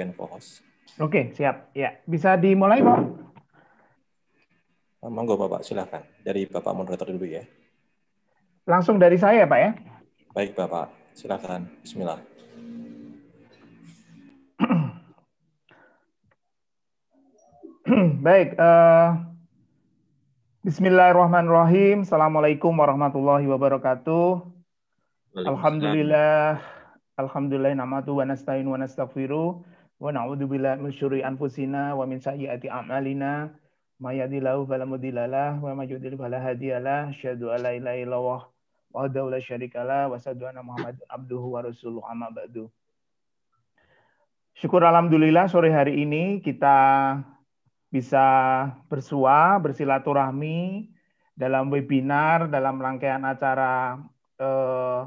can co-host. Oke, siap. Ya, bisa dimulai, Pak. Ah, monggo, Bapak, silakan. Dari Bapak moderator dulu ya. Langsung dari saya, ya Pak ya. Baik, Bapak. silakan Bismillah. Baik, uh, Bismillahirrahmanirrahim. Assalamualaikum warahmatullahi wabarakatuh. Alhamdulillah. Alhamdulillah Alhamdulillah. Alhamdulillah. Alhamdulillah. wa wa na'udzubillahi min syururi anfusina wa min sayyiati a'malina may yahdihillahu fala mudhillalah wa may yudhlil fala hadiyalah asyhadu an la ilaha illallah syarikalah wa asyhadu anna muhammadan abduhu wa rasuluhu amma ba'du Syukur alhamdulillah sore hari ini kita bisa bersua, bersilaturahmi dalam webinar, dalam rangkaian acara eh,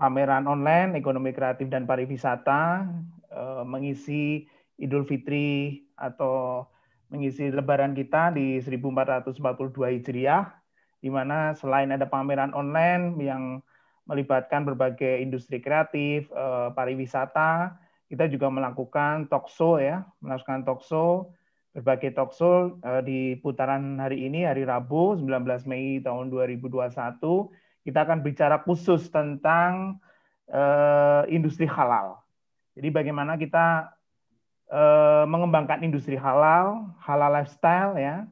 pameran online ekonomi kreatif dan pariwisata Eh, mengisi Idul Fitri atau mengisi lebaran kita di 1442 Hijriah di mana selain ada pameran online yang melibatkan berbagai industri kreatif, eh, pariwisata, kita juga melakukan talkshow ya, melakukan talkshow berbagai talkshow eh, di putaran hari ini hari Rabu 19 Mei tahun 2021 kita akan bicara khusus tentang industri halal jadi bagaimana kita eh, mengembangkan industri halal, halal lifestyle ya.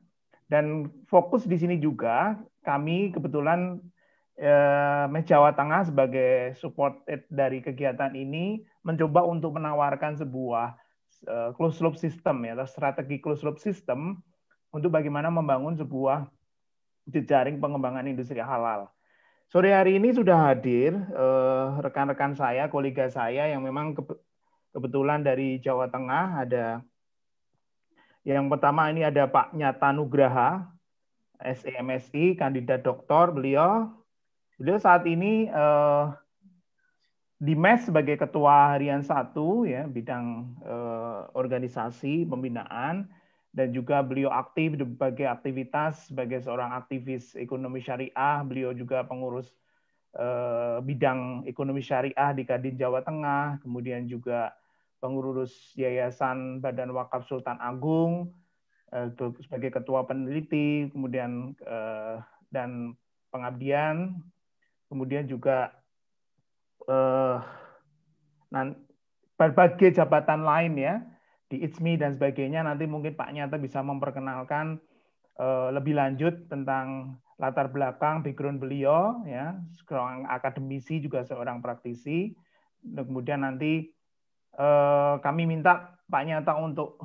Dan fokus di sini juga kami kebetulan eh, Jawa Tengah sebagai support dari kegiatan ini mencoba untuk menawarkan sebuah close eh, closed loop system ya atau strategi closed loop system untuk bagaimana membangun sebuah jejaring pengembangan industri halal. Sore hari ini sudah hadir eh, rekan-rekan eh, saya, kolega saya yang memang Kebetulan dari Jawa Tengah ada yang pertama ini ada Pak Nyata Nugraha, SEMSI, kandidat doktor beliau. Beliau saat ini eh, di MES sebagai ketua harian satu ya bidang eh, organisasi pembinaan dan juga beliau aktif di berbagai aktivitas sebagai seorang aktivis ekonomi syariah. Beliau juga pengurus eh, bidang ekonomi syariah di Kadin Jawa Tengah, kemudian juga pengurus Yayasan Badan Wakaf Sultan Agung eh, sebagai ketua peneliti, kemudian eh, dan pengabdian, kemudian juga eh, berbagai jabatan lain ya di ITSMI dan sebagainya. Nanti mungkin Pak Nyata bisa memperkenalkan lebih lanjut tentang latar belakang background beliau ya seorang akademisi juga seorang praktisi kemudian nanti Eh, kami minta Pak Nyata untuk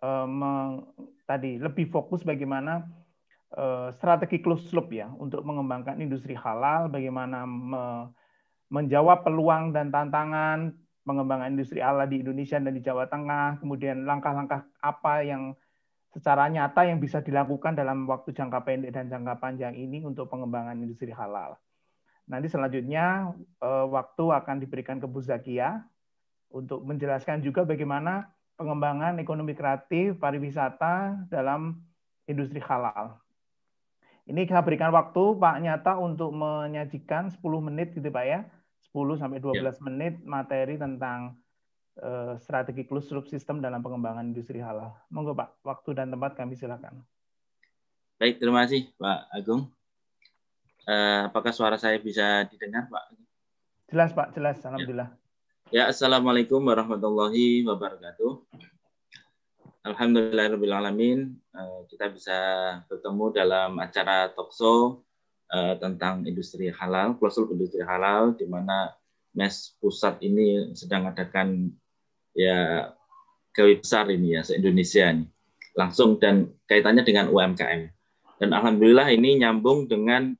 eh, tadi lebih fokus bagaimana eh, strategi close loop ya untuk mengembangkan industri halal, bagaimana menjawab peluang dan tantangan pengembangan industri halal di Indonesia dan di Jawa Tengah, kemudian langkah-langkah apa yang secara nyata yang bisa dilakukan dalam waktu jangka pendek dan jangka panjang ini untuk pengembangan industri halal. Nanti selanjutnya waktu akan diberikan ke Bu Zakia untuk menjelaskan juga bagaimana pengembangan ekonomi kreatif pariwisata dalam industri halal. Ini kita berikan waktu Pak Nyata untuk menyajikan 10 menit gitu Pak ya. 10 sampai 12 ya. menit materi tentang uh, strategi closed loop system dalam pengembangan industri halal. Monggo Pak, waktu dan tempat kami silakan. Baik, terima kasih Pak Agung. Uh, apakah suara saya bisa didengar Pak? Jelas Pak, jelas. Alhamdulillah. Ya. Ya, Assalamualaikum warahmatullahi wabarakatuh. Alhamdulillahirrahmanirrahim. Eh, kita bisa bertemu dalam acara Tokso eh, tentang industri halal, klausul industri halal, di mana MES Pusat ini sedang adakan ya gawe besar ini ya, se-Indonesia ini. Langsung dan kaitannya dengan UMKM. Dan Alhamdulillah ini nyambung dengan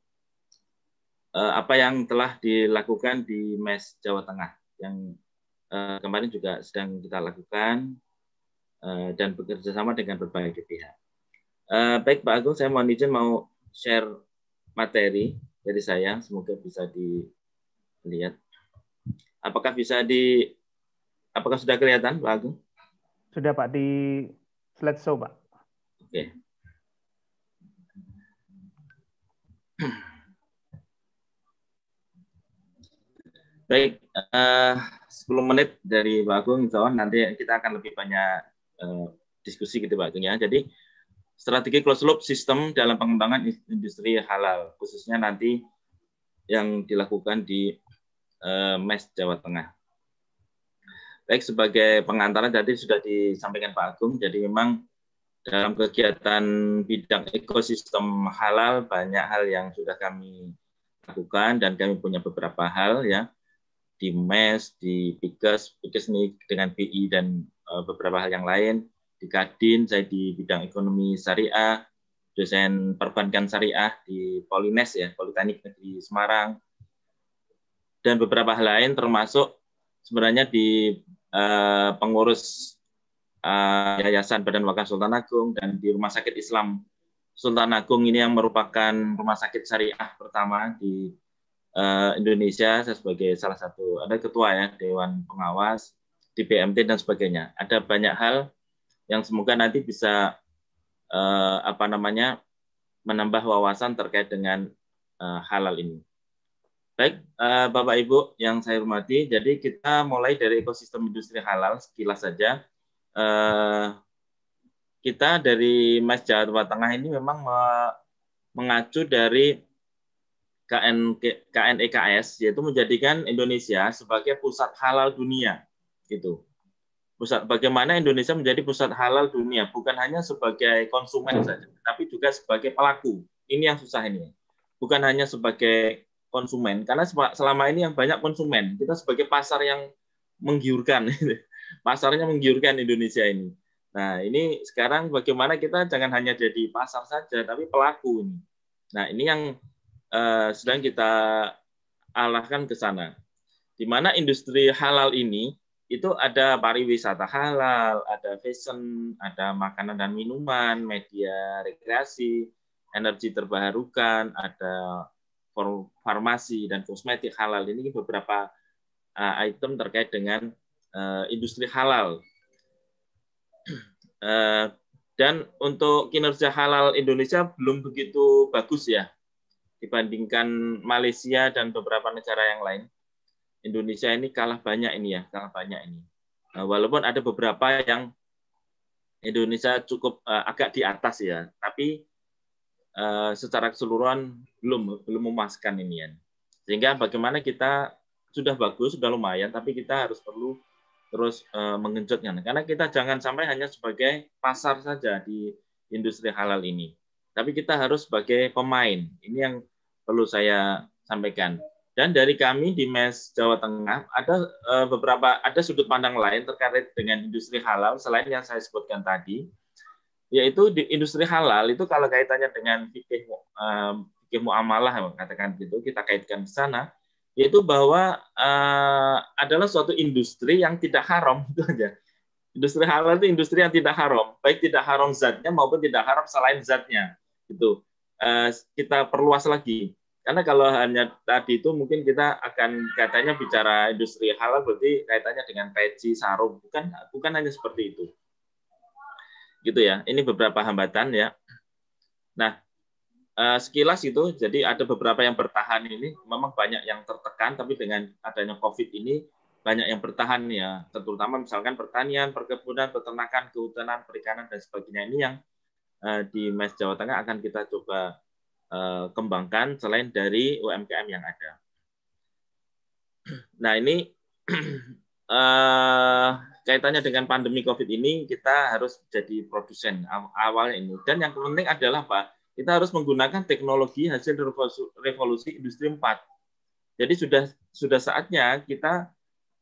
eh, apa yang telah dilakukan di MES Jawa Tengah yang uh, kemarin juga sedang kita lakukan uh, dan bekerja sama dengan berbagai pihak. Uh, baik Pak Agung, saya mohon izin mau share materi dari saya, semoga bisa dilihat. Apakah bisa di apakah sudah kelihatan Pak Agung? Sudah Pak di slideshow Pak. Oke. Okay. Baik, eh, uh, 10 menit dari Pak Agung, insya nanti kita akan lebih banyak uh, diskusi gitu Pak Agung ya. Jadi strategi closed loop sistem dalam pengembangan industri halal, khususnya nanti yang dilakukan di uh, MES Jawa Tengah. Baik, sebagai pengantaran tadi sudah disampaikan Pak Agung, jadi memang dalam kegiatan bidang ekosistem halal banyak hal yang sudah kami lakukan dan kami punya beberapa hal ya di MES, di PIKES, PIKES ini dengan BI dan uh, beberapa hal yang lain, di Kadin, saya di bidang ekonomi syariah, dosen perbankan syariah di Polines ya, Politeknik Negeri Semarang, dan beberapa hal lain termasuk sebenarnya di uh, pengurus uh, Yayasan Badan Wakil Sultan Agung dan di Rumah Sakit Islam Sultan Agung ini yang merupakan rumah sakit syariah pertama di Eh, Indonesia saya sebagai salah satu ada ketua ya dewan pengawas di BMT dan sebagainya. Ada banyak hal yang semoga nanti bisa uh, apa namanya menambah wawasan terkait dengan uh, halal ini. Baik, uh, Bapak Ibu yang saya hormati, jadi kita mulai dari ekosistem industri halal sekilas saja. Uh, kita dari Mas Jawa Tengah ini memang mengacu dari KN, KNEKS yaitu menjadikan Indonesia sebagai pusat halal dunia gitu. Pusat bagaimana Indonesia menjadi pusat halal dunia bukan hanya sebagai konsumen hmm. saja tapi juga sebagai pelaku. Ini yang susah ini. Bukan hanya sebagai konsumen karena selama ini yang banyak konsumen kita sebagai pasar yang menggiurkan pasarnya menggiurkan Indonesia ini nah ini sekarang bagaimana kita jangan hanya jadi pasar saja tapi pelaku ini nah ini yang Eh, sedang kita alahkan ke sana. Di mana industri halal ini itu ada pariwisata halal, ada fashion, ada makanan dan minuman, media rekreasi, energi terbarukan, ada farmasi dan kosmetik halal. Ini beberapa uh, item terkait dengan uh, industri halal. Uh, dan untuk kinerja halal Indonesia belum begitu bagus ya dibandingkan Malaysia dan beberapa negara yang lain. Indonesia ini kalah banyak ini ya, kalah banyak ini. Nah, walaupun ada beberapa yang Indonesia cukup uh, agak di atas ya, tapi uh, secara keseluruhan belum belum memuaskan ini ya. Sehingga bagaimana kita sudah bagus, sudah lumayan, tapi kita harus perlu terus uh, Karena kita jangan sampai hanya sebagai pasar saja di industri halal ini tapi kita harus sebagai pemain. Ini yang perlu saya sampaikan. Dan dari kami di MES Jawa Tengah ada eh, beberapa ada sudut pandang lain terkait dengan industri halal selain yang saya sebutkan tadi, yaitu di industri halal itu kalau kaitannya dengan fikih eh, fikih muamalah katakan gitu kita kaitkan ke sana yaitu bahwa eh, adalah suatu industri yang tidak haram itu aja. Industri halal itu industri yang tidak haram, baik tidak haram zatnya maupun tidak haram selain zatnya gitu uh, kita perluas lagi karena kalau hanya tadi itu mungkin kita akan katanya bicara industri halal berarti kaitannya dengan peci sarung bukan bukan hanya seperti itu gitu ya ini beberapa hambatan ya nah eh, sekilas itu jadi ada beberapa yang bertahan ini memang banyak yang tertekan tapi dengan adanya covid ini banyak yang bertahan ya terutama misalkan pertanian perkebunan peternakan kehutanan perikanan dan sebagainya ini yang Eh, di Mes Jawa Tengah akan kita coba eh, kembangkan selain dari UMKM yang ada. Nah ini uh, kaitannya dengan pandemi COVID ini kita harus jadi produsen awal ini. Dan yang penting adalah Pak, kita harus menggunakan teknologi hasil revolusi industri 4. Jadi sudah sudah saatnya kita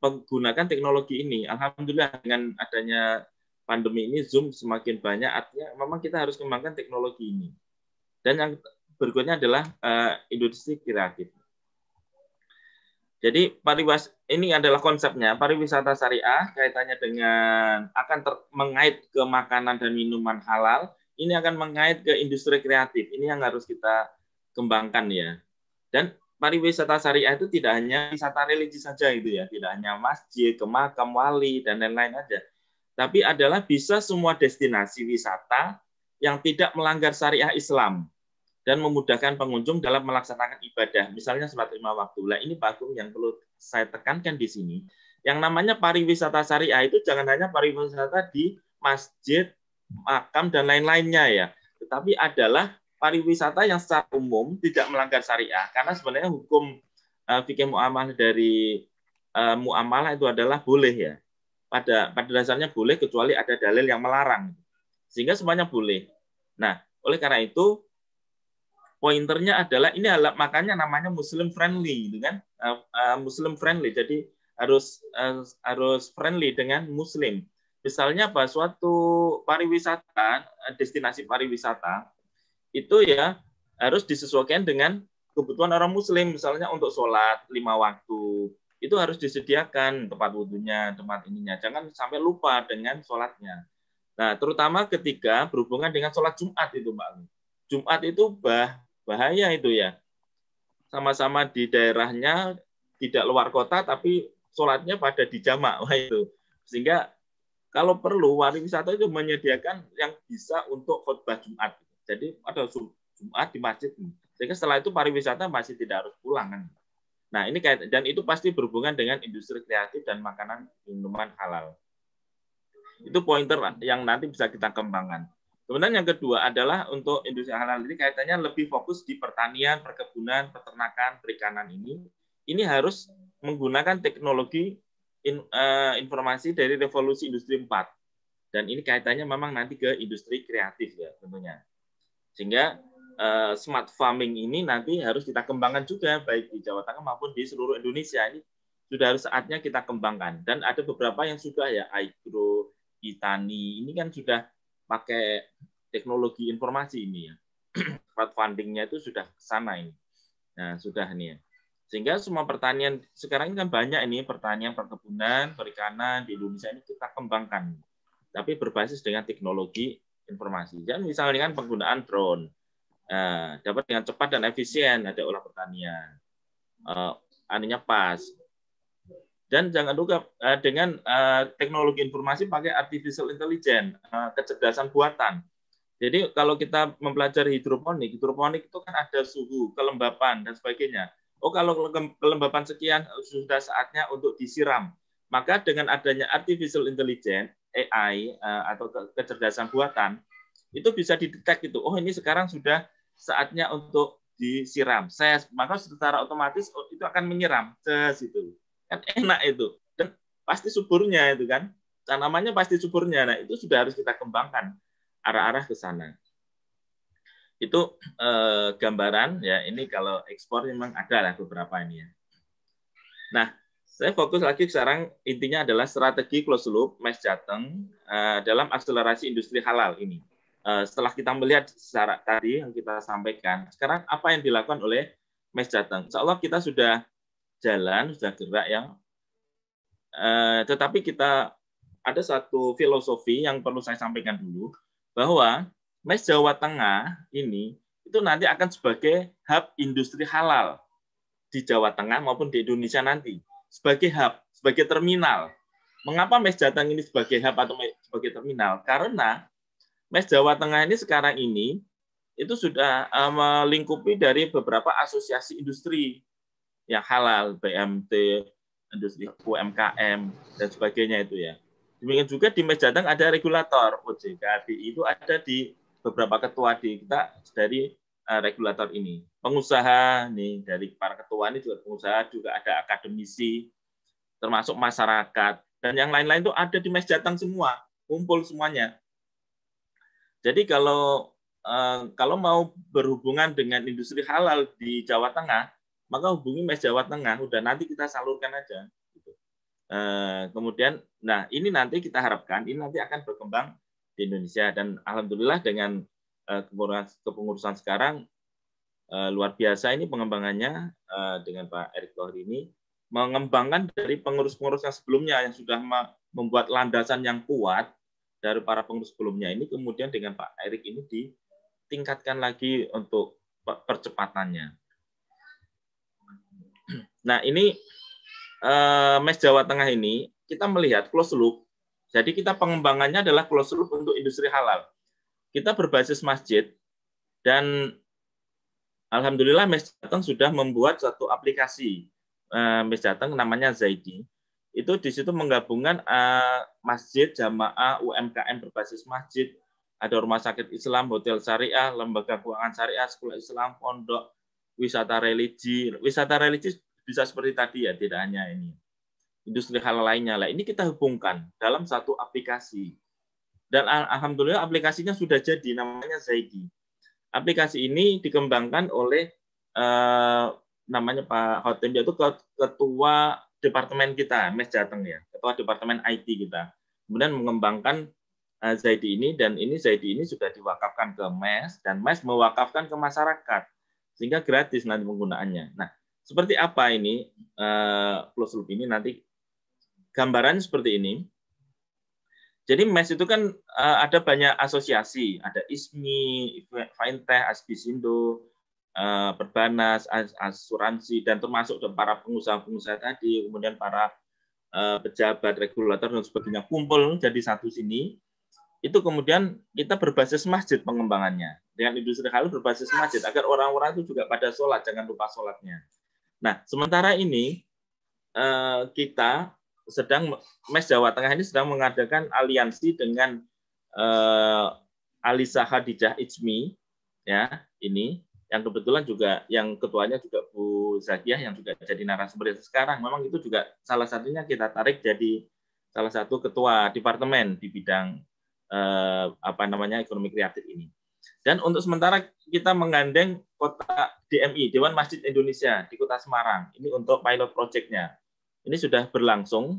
menggunakan teknologi ini. Alhamdulillah dengan adanya pandemi ini Zoom semakin banyak, artinya memang kita harus kembangkan teknologi ini. Dan yang berikutnya adalah uh, industri kreatif. Jadi pariwas ini adalah konsepnya pariwisata syariah kaitannya dengan akan ter, mengait ke makanan dan minuman halal. Ini akan mengait ke industri kreatif. Ini yang harus kita kembangkan ya. Dan pariwisata syariah itu tidak hanya wisata religi saja itu ya, tidak hanya masjid, ke makam wali dan lain-lain aja tapi adalah bisa semua destinasi wisata yang tidak melanggar syariah Islam dan memudahkan pengunjung dalam melaksanakan ibadah, misalnya sholat lima waktu. Nah, ini Pak Agung yang perlu saya tekankan di sini. Yang namanya pariwisata syariah itu jangan hanya pariwisata di masjid, makam, dan lain-lainnya ya. Tetapi adalah pariwisata yang secara umum tidak melanggar syariah. Karena sebenarnya hukum uh, fikih dari uh, muamalah itu adalah boleh ya pada pada dasarnya boleh kecuali ada dalil yang melarang. Sehingga semuanya boleh. Nah, oleh karena itu pointernya adalah ini adalah, makanya namanya muslim friendly dengan gitu Uh, eh, uh, eh, muslim friendly. Jadi harus uh, harus friendly dengan muslim. Misalnya bahwa suatu pariwisata, destinasi pariwisata itu ya harus disesuaikan dengan kebutuhan orang muslim misalnya untuk sholat lima waktu itu harus disediakan tempat wudhunya, tempat ininya. Jangan sampai lupa dengan sholatnya. Nah, terutama ketika berhubungan dengan sholat Jumat itu, Mbak. Jumat itu bah, bahaya itu ya. Sama-sama di daerahnya, tidak luar kota, tapi sholatnya pada di jamak. itu. Sehingga kalau perlu, pariwisata itu menyediakan yang bisa untuk khutbah Jumat. Jadi ada Jumat di masjid. Sehingga setelah itu pariwisata masih tidak harus pulang. Kan? Nah, ini kait, dan itu pasti berhubungan dengan industri kreatif dan makanan minuman halal. Itu pointer yang nanti bisa kita kembangkan. Kemudian yang kedua adalah untuk industri halal ini kaitannya lebih fokus di pertanian, perkebunan, peternakan, perikanan ini. Ini harus menggunakan teknologi in, uh, informasi dari revolusi industri 4. Dan ini kaitannya memang nanti ke industri kreatif ya tentunya. Sehingga Eh, smart farming ini nanti harus kita kembangkan juga baik di Jawa Tengah maupun di seluruh Indonesia ini sudah harus saatnya kita kembangkan dan ada beberapa yang sudah ya agro Itani ini kan sudah pakai teknologi informasi ini ya crowdfundingnya itu sudah sana ini nah sudah nih ya sehingga semua pertanian sekarang ini kan banyak ini pertanian perkebunan perikanan di Indonesia ini kita kembangkan tapi berbasis dengan teknologi informasi dan misalnya kan penggunaan drone Nah, dapat dengan cepat dan efisien ada olah pertanian. Uh, eh, anunya pas. Dan jangan lupa uh, dengan uh, teknologi informasi pakai artificial intelligence, uh, kecerdasan buatan. Jadi kalau kita mempelajari hidroponik, hidroponik itu kan ada suhu, kelembapan dan sebagainya. Oh kalau kelembapan sekian sudah saatnya untuk disiram. Maka dengan adanya artificial intelligence AI uh, atau kecerdasan buatan itu bisa didetek gitu. Oh ini sekarang sudah saatnya untuk disiram. Saya maka secara otomatis oh, itu akan menyiram. Ses itu. Kan enak itu. Dan pasti suburnya itu kan. Tanamannya pasti suburnya. Nah, itu sudah harus kita kembangkan arah-arah ke sana. Itu eh, gambaran ya ini kalau ekspor memang ada lah beberapa ini ya. Nah, saya fokus lagi sekarang intinya adalah strategi close loop Mas Jateng eh, dalam akselerasi industri halal ini. Eh, setelah kita melihat secara tadi yang kita sampaikan, sekarang apa yang dilakukan oleh Mes Jateng? Insya Allah kita sudah jalan, sudah gerak yang, eh, tetapi kita ada satu filosofi yang perlu saya sampaikan dulu bahwa Mes Jawa Tengah ini itu nanti akan sebagai hub industri halal di Jawa Tengah maupun di Indonesia nanti sebagai hub, sebagai terminal. Mengapa Mes Jateng ini sebagai hub atau sebagai terminal? Karena Mes Jawa Tengah ini sekarang ini itu sudah eh, melingkupi dari beberapa asosiasi industri yang halal, BMT, industri UMKM dan sebagainya itu ya. Demikian juga di Mes Jateng ada regulator OJK, bi itu ada di beberapa ketua di kita dari eh, regulator ini. Pengusaha nih dari para ketua ini juga pengusaha juga ada akademisi termasuk masyarakat dan yang lain-lain itu ada di Mes Jateng semua, kumpul semuanya. Jadi kalau eh, kalau mau berhubungan dengan industri halal di Jawa Tengah, maka hubungi Mes Jawa Tengah. Udah nanti kita salurkan aja. Gitu. Eh, kemudian, nah ini nanti kita harapkan ini nanti akan berkembang di Indonesia dan alhamdulillah dengan eh, kepengurusan sekarang luar biasa ini pengembangannya dengan Pak Erick Thohir ini mengembangkan dari pengurus-pengurus yang sebelumnya yang sudah membuat landasan yang kuat dari para pengurus sebelumnya ini kemudian dengan Pak Erik ini ditingkatkan lagi untuk percepatannya. Nah ini eh, Mes Jawa Tengah ini kita melihat close loop. Jadi kita pengembangannya adalah close loop untuk industri halal. Kita berbasis masjid dan alhamdulillah Mes Jateng sudah membuat satu aplikasi eh, Mes Jateng namanya Zaidi itu di situ menggabungkan uh, masjid jamaah UMKM berbasis masjid ada rumah sakit Islam hotel syariah lembaga keuangan syariah sekolah Islam pondok wisata religi wisata religi bisa seperti tadi ya tidak hanya ini industri hal lainnya lah ini kita hubungkan dalam satu aplikasi dan alhamdulillah aplikasinya sudah jadi namanya Zaigi aplikasi ini dikembangkan oleh eh, namanya Pak Hotem yaitu ketua departemen kita, Mes Jateng ya, ketua departemen IT kita. Kemudian mengembangkan uh, Zaidi ini dan ini Zaidi ini sudah diwakafkan ke Mes dan Mes mewakafkan ke masyarakat sehingga gratis nanti penggunaannya. Nah, seperti apa ini uh, loop ini nanti gambaran seperti ini. Jadi MES itu kan uh, ada banyak asosiasi, ada ISMI, Fintech, Asbisindo, perbanas, eh, asuransi, dan termasuk para pengusaha-pengusaha tadi, kemudian para eh, pejabat, regulator, dan sebagainya, kumpul jadi satu sini, itu kemudian kita berbasis masjid pengembangannya. Dengan industri halus berbasis masjid, agar orang-orang itu juga pada sholat, jangan lupa sholatnya. Nah, sementara ini eh, kita sedang, Mes Jawa Tengah ini sedang mengadakan aliansi dengan Alisa Khadijah Ijmi, ya ini yang kebetulan juga yang ketuanya juga Bu Zakiah yang juga jadi narasumber sekarang. Memang itu juga salah satunya kita tarik jadi salah satu ketua departemen di bidang eh, apa namanya ekonomi kreatif ini. Dan untuk sementara kita menggandeng kota DMI Dewan Masjid Indonesia di Kota Semarang ini untuk pilot projectnya. Ini sudah berlangsung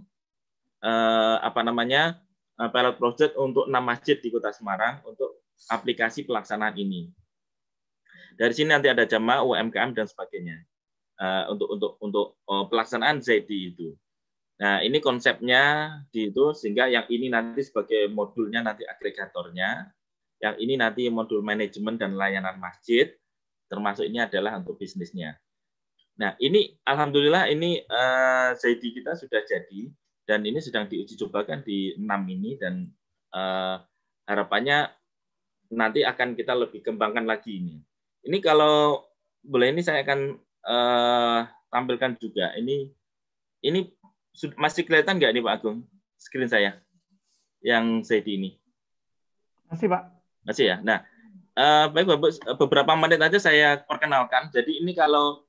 eh, apa namanya eh, pilot project untuk enam masjid di Kota Semarang untuk aplikasi pelaksanaan ini dari sini nanti ada jamaah UMKM dan sebagainya uh, untuk untuk untuk uh, pelaksanaan ZD itu. Nah ini konsepnya di itu sehingga yang ini nanti sebagai modulnya nanti agregatornya, yang ini nanti modul manajemen dan layanan masjid, termasuk ini adalah untuk bisnisnya. Nah ini alhamdulillah ini uh, eh, ZD kita sudah jadi dan ini sedang diuji cobakan di enam ini dan uh, harapannya nanti akan kita lebih kembangkan lagi ini. Ini kalau boleh ini saya akan uh, tampilkan juga. Ini ini masih kelihatan nggak nih Pak Agung screen saya yang CD ini? Masih Pak. Masih ya. Nah, uh, baik Bapak eh, beberapa menit aja saya perkenalkan. Jadi ini kalau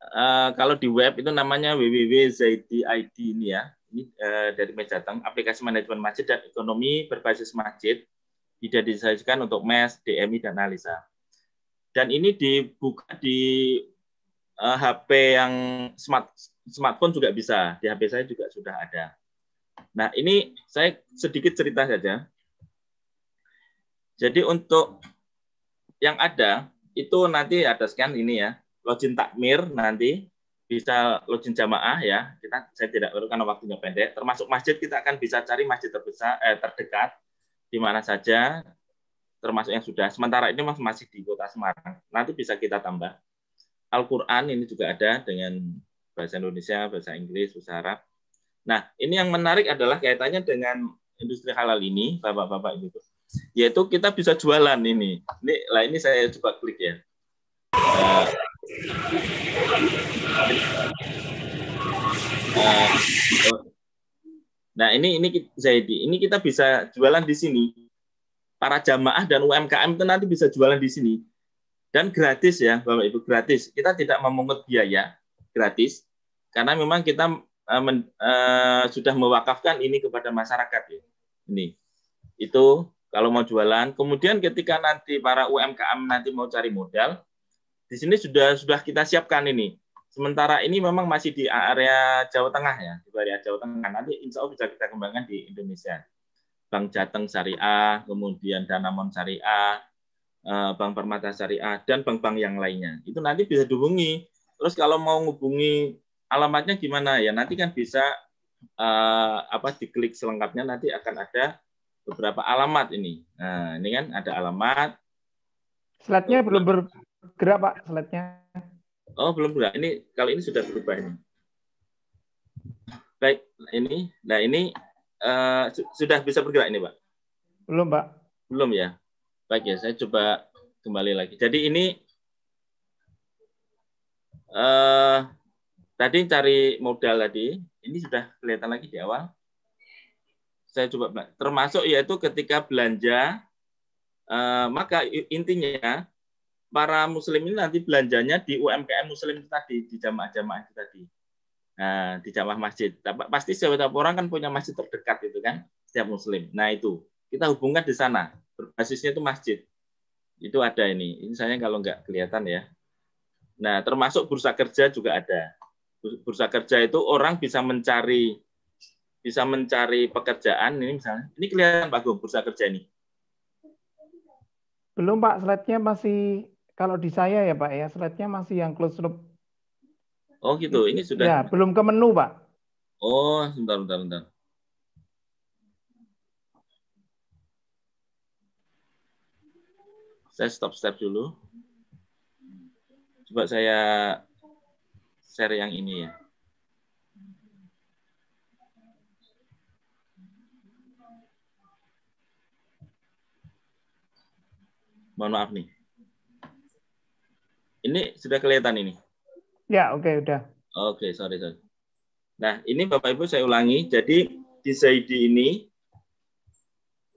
uh, kalau di web itu namanya www.zaidid ini ya. Ini uh, dari Mejateng, aplikasi manajemen masjid dan ekonomi berbasis masjid didesainkan untuk mes, DMI, e, dan analisa dan ini dibuka di uh, eh, HP yang smart smartphone juga bisa di HP saya juga sudah ada nah ini saya sedikit cerita saja jadi untuk yang ada itu nanti ada scan ini ya login takmir nanti bisa login jamaah ya kita saya tidak perlu karena waktunya pendek termasuk masjid kita akan bisa cari masjid terbesar eh, terdekat di mana saja termasuk yang sudah sementara ini masih di kota Semarang. Nanti bisa kita tambah. Al-Quran ini juga ada dengan bahasa Indonesia, bahasa Inggris, bahasa Arab. Nah, ini yang menarik adalah kaitannya dengan industri halal ini, Bapak-bapak itu, yaitu kita bisa jualan ini. Ini lah ini saya coba klik ya. Eh, eh, oh. nah, ini ini Zaidi, ini kita bisa jualan di sini para jamaah dan UMKM itu nanti bisa jualan di sini. Dan gratis ya, Bapak Ibu, gratis. Kita tidak memungut biaya, gratis. Karena memang kita uh, men, uh, sudah mewakafkan ini kepada masyarakat ya. Ini. Itu kalau mau jualan. Kemudian ketika nanti para UMKM nanti mau cari modal, di sini sudah sudah kita siapkan ini. Sementara ini memang masih di area Jawa Tengah ya, di area Jawa Tengah. Nanti insya Allah bisa kita kembangkan di Indonesia. Bank Jateng Syariah, kemudian Danamon Syariah, eh, Bank Permata Syariah, dan bank-bank yang lainnya. Itu nanti bisa dihubungi. Terus kalau mau menghubungi alamatnya gimana ya nanti kan bisa eh, apa diklik selengkapnya nanti akan ada beberapa alamat ini. Nah, ini kan ada alamat. Slide-nya belum bergerak, Pak, slide-nya. Oh, belum bergerak. Ini kali ini sudah berubah ini. Baik, ini. Nah, ini Eh, sudah bisa bergerak ini, Pak? Belum, Pak. Belum ya. Baik ya, saya coba kembali lagi. Jadi ini uh, tadi cari modal tadi, ini sudah kelihatan lagi di awal. Saya coba termasuk yaitu ketika belanja uh, maka intinya para muslim ini nanti belanjanya di UMKM muslim tadi di jamaah-jamaah itu tadi Nah, di jamaah masjid. Nah, pasti setiap orang kan punya masjid terdekat itu kan, setiap muslim. Nah itu, kita hubungkan di sana. Berbasisnya itu masjid. Itu ada ini. Ini saya kalau nggak kelihatan ya. Nah, termasuk bursa kerja juga ada. Bursa kerja itu orang bisa mencari bisa mencari pekerjaan ini misalnya. Ini kelihatan Pak Gung, bursa kerja ini. Belum Pak, slide-nya masih kalau di saya ya Pak ya, slide-nya masih yang close loop Oh gitu. gitu, ini sudah. Ya, belum ke menu, Pak. Oh, sebentar, sebentar, bentar. Saya stop step dulu. Coba saya share yang ini ya. Mohon maaf nih. Ini sudah kelihatan ini. Ya, oke, okay, udah. Oke, okay, sorry, sorry. Nah, ini Bapak Ibu saya ulangi. Jadi di Zaidi ini,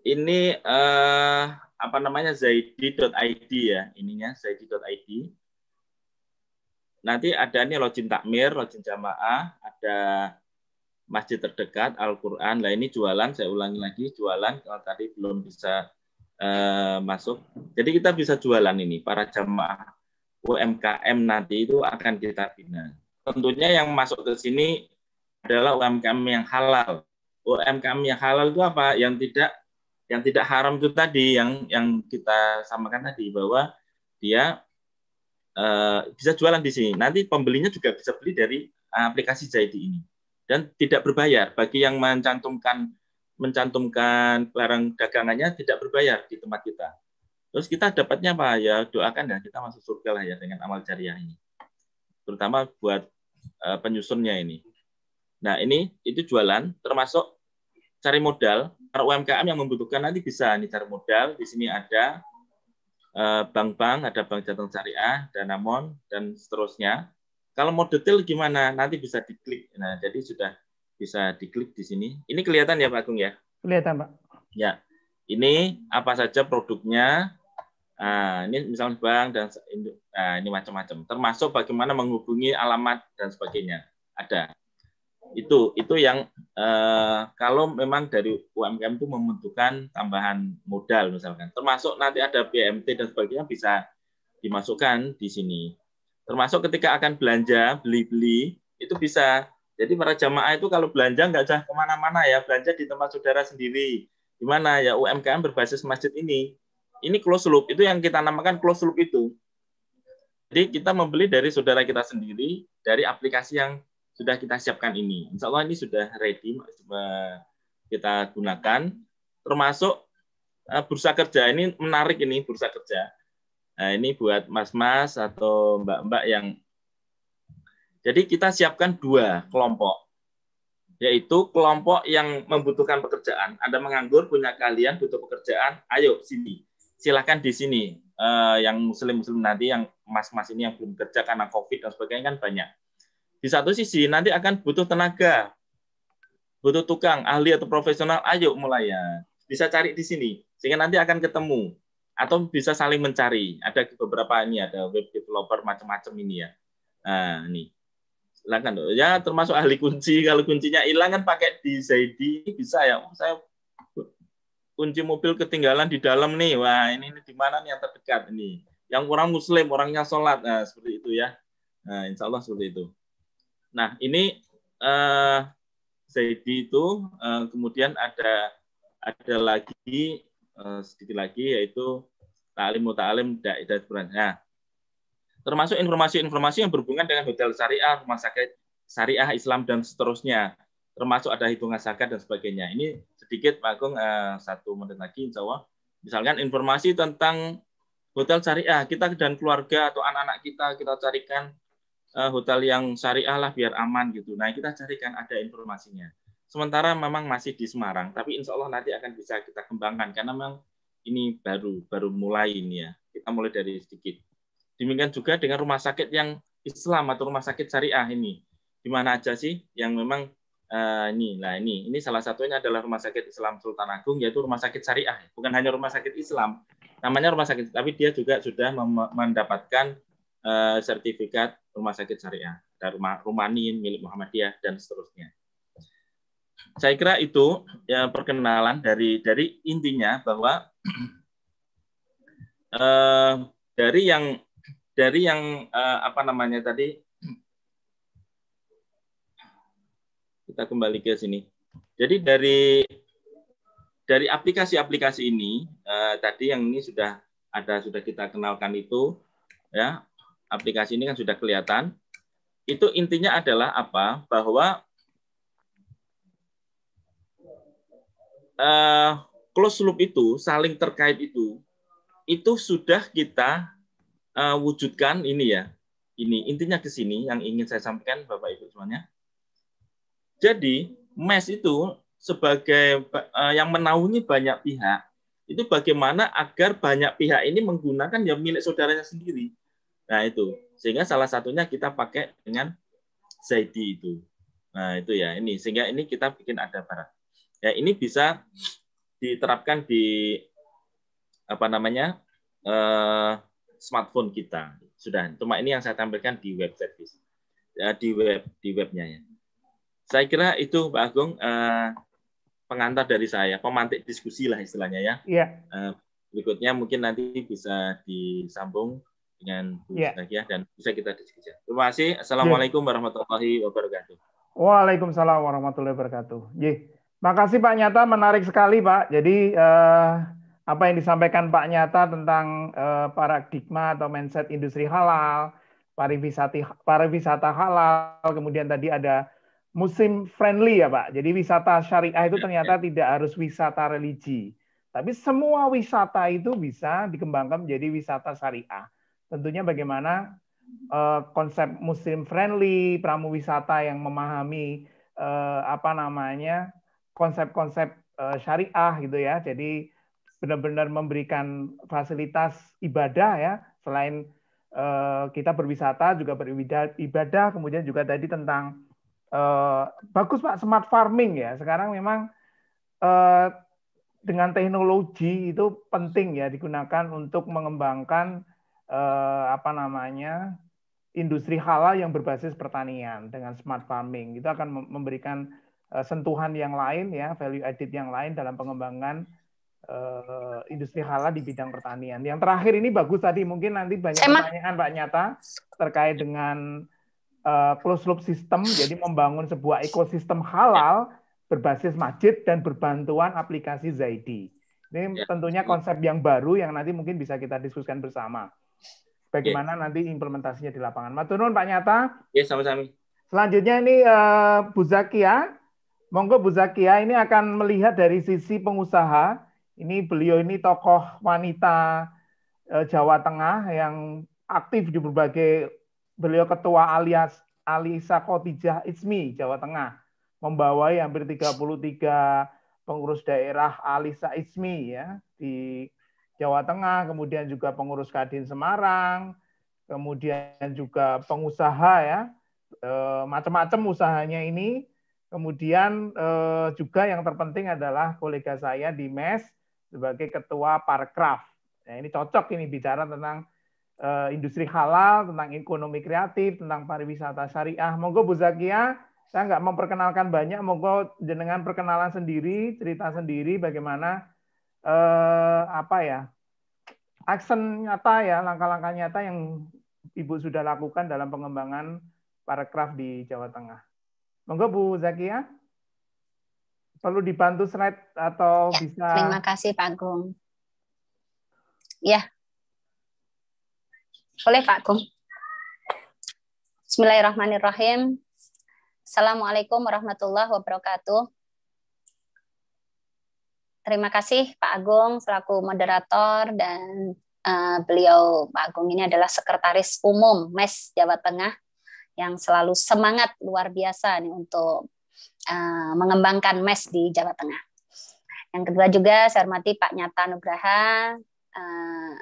ini eh, apa namanya zaidi.id ya, ininya zaidi.id. Nanti ada ini login takmir, login jamaah, ada masjid terdekat, Al-Quran. Nah ini jualan, saya ulangi lagi, jualan kalau tadi belum bisa uh, masuk. Jadi kita bisa jualan ini, para jamaah UMKM nanti itu akan kita bina. Tentunya yang masuk ke sini adalah UMKM yang halal. UMKM yang halal itu apa? Yang tidak yang tidak haram itu tadi yang yang kita samakan tadi bahwa dia uh, bisa jualan di sini. Nanti pembelinya juga bisa beli dari eh, aplikasi Jadi ini dan tidak berbayar bagi yang mencantumkan mencantumkan barang dagangannya tidak berbayar di tempat kita. Terus kita dapatnya apa? Ya doakan ya kita masuk surga lah ya dengan amal jariah ini. Terutama buat uh, penyusunnya ini. Nah ini itu jualan termasuk cari modal. Para UMKM yang membutuhkan nanti bisa nih cari modal. Di sini ada eh, bank-bank, ada Bank Jateng Syariah, Danamon, dan seterusnya. Kalau mau detail gimana? Nanti bisa diklik. Nah, jadi sudah bisa diklik di sini. Ini kelihatan ya Pak Agung ya? Kelihatan Pak. Ya. Ini apa saja produknya, Nah, ini misalnya bank dan nah, ini macam-macam. Termasuk bagaimana menghubungi alamat dan sebagainya. Ada. Itu itu yang eh, kalau memang dari UMKM itu membutuhkan tambahan modal misalkan. Termasuk nanti ada BMT dan sebagainya bisa dimasukkan di sini. Termasuk ketika akan belanja, beli-beli, itu bisa. Jadi para jamaah itu kalau belanja nggak usah kemana-mana ya, belanja di tempat saudara sendiri. Di mana ya UMKM berbasis masjid ini ini close loop, itu yang kita namakan close loop itu. Jadi kita membeli dari saudara kita sendiri, dari aplikasi yang sudah kita siapkan ini. Insya Allah ini sudah ready, kita gunakan. Termasuk eh, bursa kerja, ini menarik ini bursa kerja. Nah, ini buat mas-mas atau mbak-mbak yang... Jadi kita siapkan dua kelompok yaitu kelompok yang membutuhkan pekerjaan. Ada menganggur, punya kalian, butuh pekerjaan, ayo sini silahkan di sini uh, yang muslim-muslim nanti yang mas-mas ini yang belum kerja karena covid dan sebagainya kan banyak. Di satu sisi nanti akan butuh tenaga, butuh tukang, ahli atau profesional, ayo mulai ya. Bisa cari di sini, sehingga nanti akan ketemu. Atau bisa saling mencari. Ada beberapa ini, ada web developer macam-macam ini ya. Nah, ini. Silakan. Ya, termasuk ahli kunci. Kalau kuncinya hilang kan pakai di Zaidi, bisa ya. Oh, saya kunci mobil ketinggalan di dalam nih. Wah, ini, ini di mana nih yang terdekat ini? Yang orang muslim, orangnya sholat. Nah, seperti itu ya. Nah, insya Allah seperti itu. Nah, ini eh, Zaidi itu eh, kemudian ada ada lagi eh, sedikit lagi yaitu ta'alim muta'alim da'idat Quran. Nah, termasuk informasi-informasi yang berhubungan dengan hotel syariah, rumah sakit syariah Islam dan seterusnya termasuk ada hitungan zakat dan sebagainya. Ini sedikit Pak Agung eh, satu menit lagi insya Allah. Misalkan informasi tentang hotel syariah, kita dan keluarga atau anak-anak kita, kita carikan eh, hotel yang syariah lah biar aman gitu. Nah kita carikan ada informasinya. Sementara memang masih di Semarang, tapi insya Allah nanti akan bisa kita kembangkan karena memang ini baru baru mulai ini ya. Kita mulai dari sedikit. Demikian juga dengan rumah sakit yang Islam atau rumah sakit syariah ini. Di mana aja sih yang memang Uh, ini, nah ini, ini salah satunya adalah Rumah Sakit Islam Sultan Agung, yaitu Rumah Sakit Syariah, bukan hanya Rumah Sakit Islam, namanya Rumah Sakit, tapi dia juga sudah mendapatkan uh, sertifikat Rumah Sakit Syariah, dari rumah Rumanin milik Muhammadiyah dan seterusnya. Saya kira itu ya, perkenalan dari dari intinya bahwa uh, dari yang dari yang uh, apa namanya tadi kita kembali ke sini. Jadi dari dari aplikasi-aplikasi ini eh, tadi yang ini sudah ada sudah kita kenalkan itu ya aplikasi ini kan sudah kelihatan itu intinya adalah apa bahwa eh, close loop itu saling terkait itu itu sudah kita uh, wujudkan ini ya ini intinya ke sini yang ingin saya sampaikan Bapak Ibu semuanya jadi MES itu sebagai uh, yang menaungi banyak pihak, itu bagaimana agar banyak pihak ini menggunakan yang milik saudaranya sendiri. Nah itu, sehingga salah satunya kita pakai dengan Zaidi itu. Nah itu ya ini, sehingga ini kita bikin ada barat. Ya ini bisa diterapkan di apa namanya uh, smartphone kita. Sudah, cuma ini yang saya tampilkan di web service, ya, di web di webnya ya. Saya kira itu Pak Agung eh, pengantar dari saya, pemantik diskusi lah istilahnya ya. Iya. Eh, berikutnya mungkin nanti bisa disambung dengan Bu ya. dan bisa kita diskusi. Terima kasih. Assalamualaikum yeah. warahmatullahi wabarakatuh. Waalaikumsalam warahmatullahi wabarakatuh. Ye. Makasih Pak Nyata, menarik sekali Pak. Jadi eh, apa yang disampaikan Pak Nyata tentang eh, paradigma atau mindset industri halal, pariwisata pariwisata halal, kemudian tadi ada musim friendly ya Pak. Jadi wisata syariah itu ya, ternyata ya. tidak harus wisata religi. Tapi semua wisata itu bisa dikembangkan menjadi wisata syariah. Tentunya bagaimana uh, konsep muslim friendly, pramu wisata yang memahami uh, apa namanya konsep-konsep uh, syariah gitu ya. Jadi benar-benar memberikan fasilitas ibadah ya selain kita berwisata juga beribadah, kemudian juga tadi tentang Eh, bagus Pak smart farming ya. Sekarang memang eh, dengan teknologi itu penting ya digunakan untuk mengembangkan eh, apa namanya industri halal yang berbasis pertanian dengan smart farming itu akan memberikan sentuhan yang lain ya value added yang lain dalam pengembangan industri halal di bidang pertanian. Yang terakhir ini bagus tadi mungkin nanti banyak pertanyaan Pak Nyata terkait dengan uh, closed loop system, jadi membangun sebuah ekosistem halal berbasis masjid dan berbantuan aplikasi Zaidi. Ini ya. tentunya konsep yang baru yang nanti mungkin bisa kita diskusikan bersama. Bagaimana yeah. nanti implementasinya di lapangan. Maturun Pak Nyata. Ya, yeah, sama-sama. Selanjutnya ini uh, Bu Zakia. Monggo Bu Zakia ini akan melihat dari sisi pengusaha. Ini beliau ini tokoh wanita uh, Jawa Tengah yang aktif di berbagai Beliau ketua alias Alisa Kotijah Ismi, Jawa Tengah. Membawai hampir 33 pengurus daerah Alisa Ismi ya di Jawa Tengah, kemudian juga pengurus Kadin Semarang, kemudian juga pengusaha ya, eh, macam-macam usahanya ini. Kemudian eh, juga yang terpenting adalah kolega saya di MES sebagai ketua Parkraf. Nah, ini cocok ini bicara tentang uh, industri halal, tentang ekonomi kreatif, tentang pariwisata syariah. Monggo Bu Zakia, saya nggak memperkenalkan banyak, monggo dengan perkenalan sendiri, cerita sendiri bagaimana uh, apa ya aksen nyata ya, langkah-langkah nyata yang Ibu sudah lakukan dalam pengembangan paragraf di Jawa Tengah. Monggo Bu Zakia. Perlu dibantu slide atau ya, bisa Terima kasih Pak Agung. Ya, boleh Pak Agung? Bismillahirrahmanirrahim. Assalamualaikum warahmatullahi wabarakatuh. Terima kasih Pak Agung selaku moderator dan uh, beliau Pak Agung ini adalah sekretaris umum MES Jawa Tengah yang selalu semangat luar biasa nih untuk uh, mengembangkan MES di Jawa Tengah. Yang kedua juga saya hormati Pak Nyata Nugraha, eh,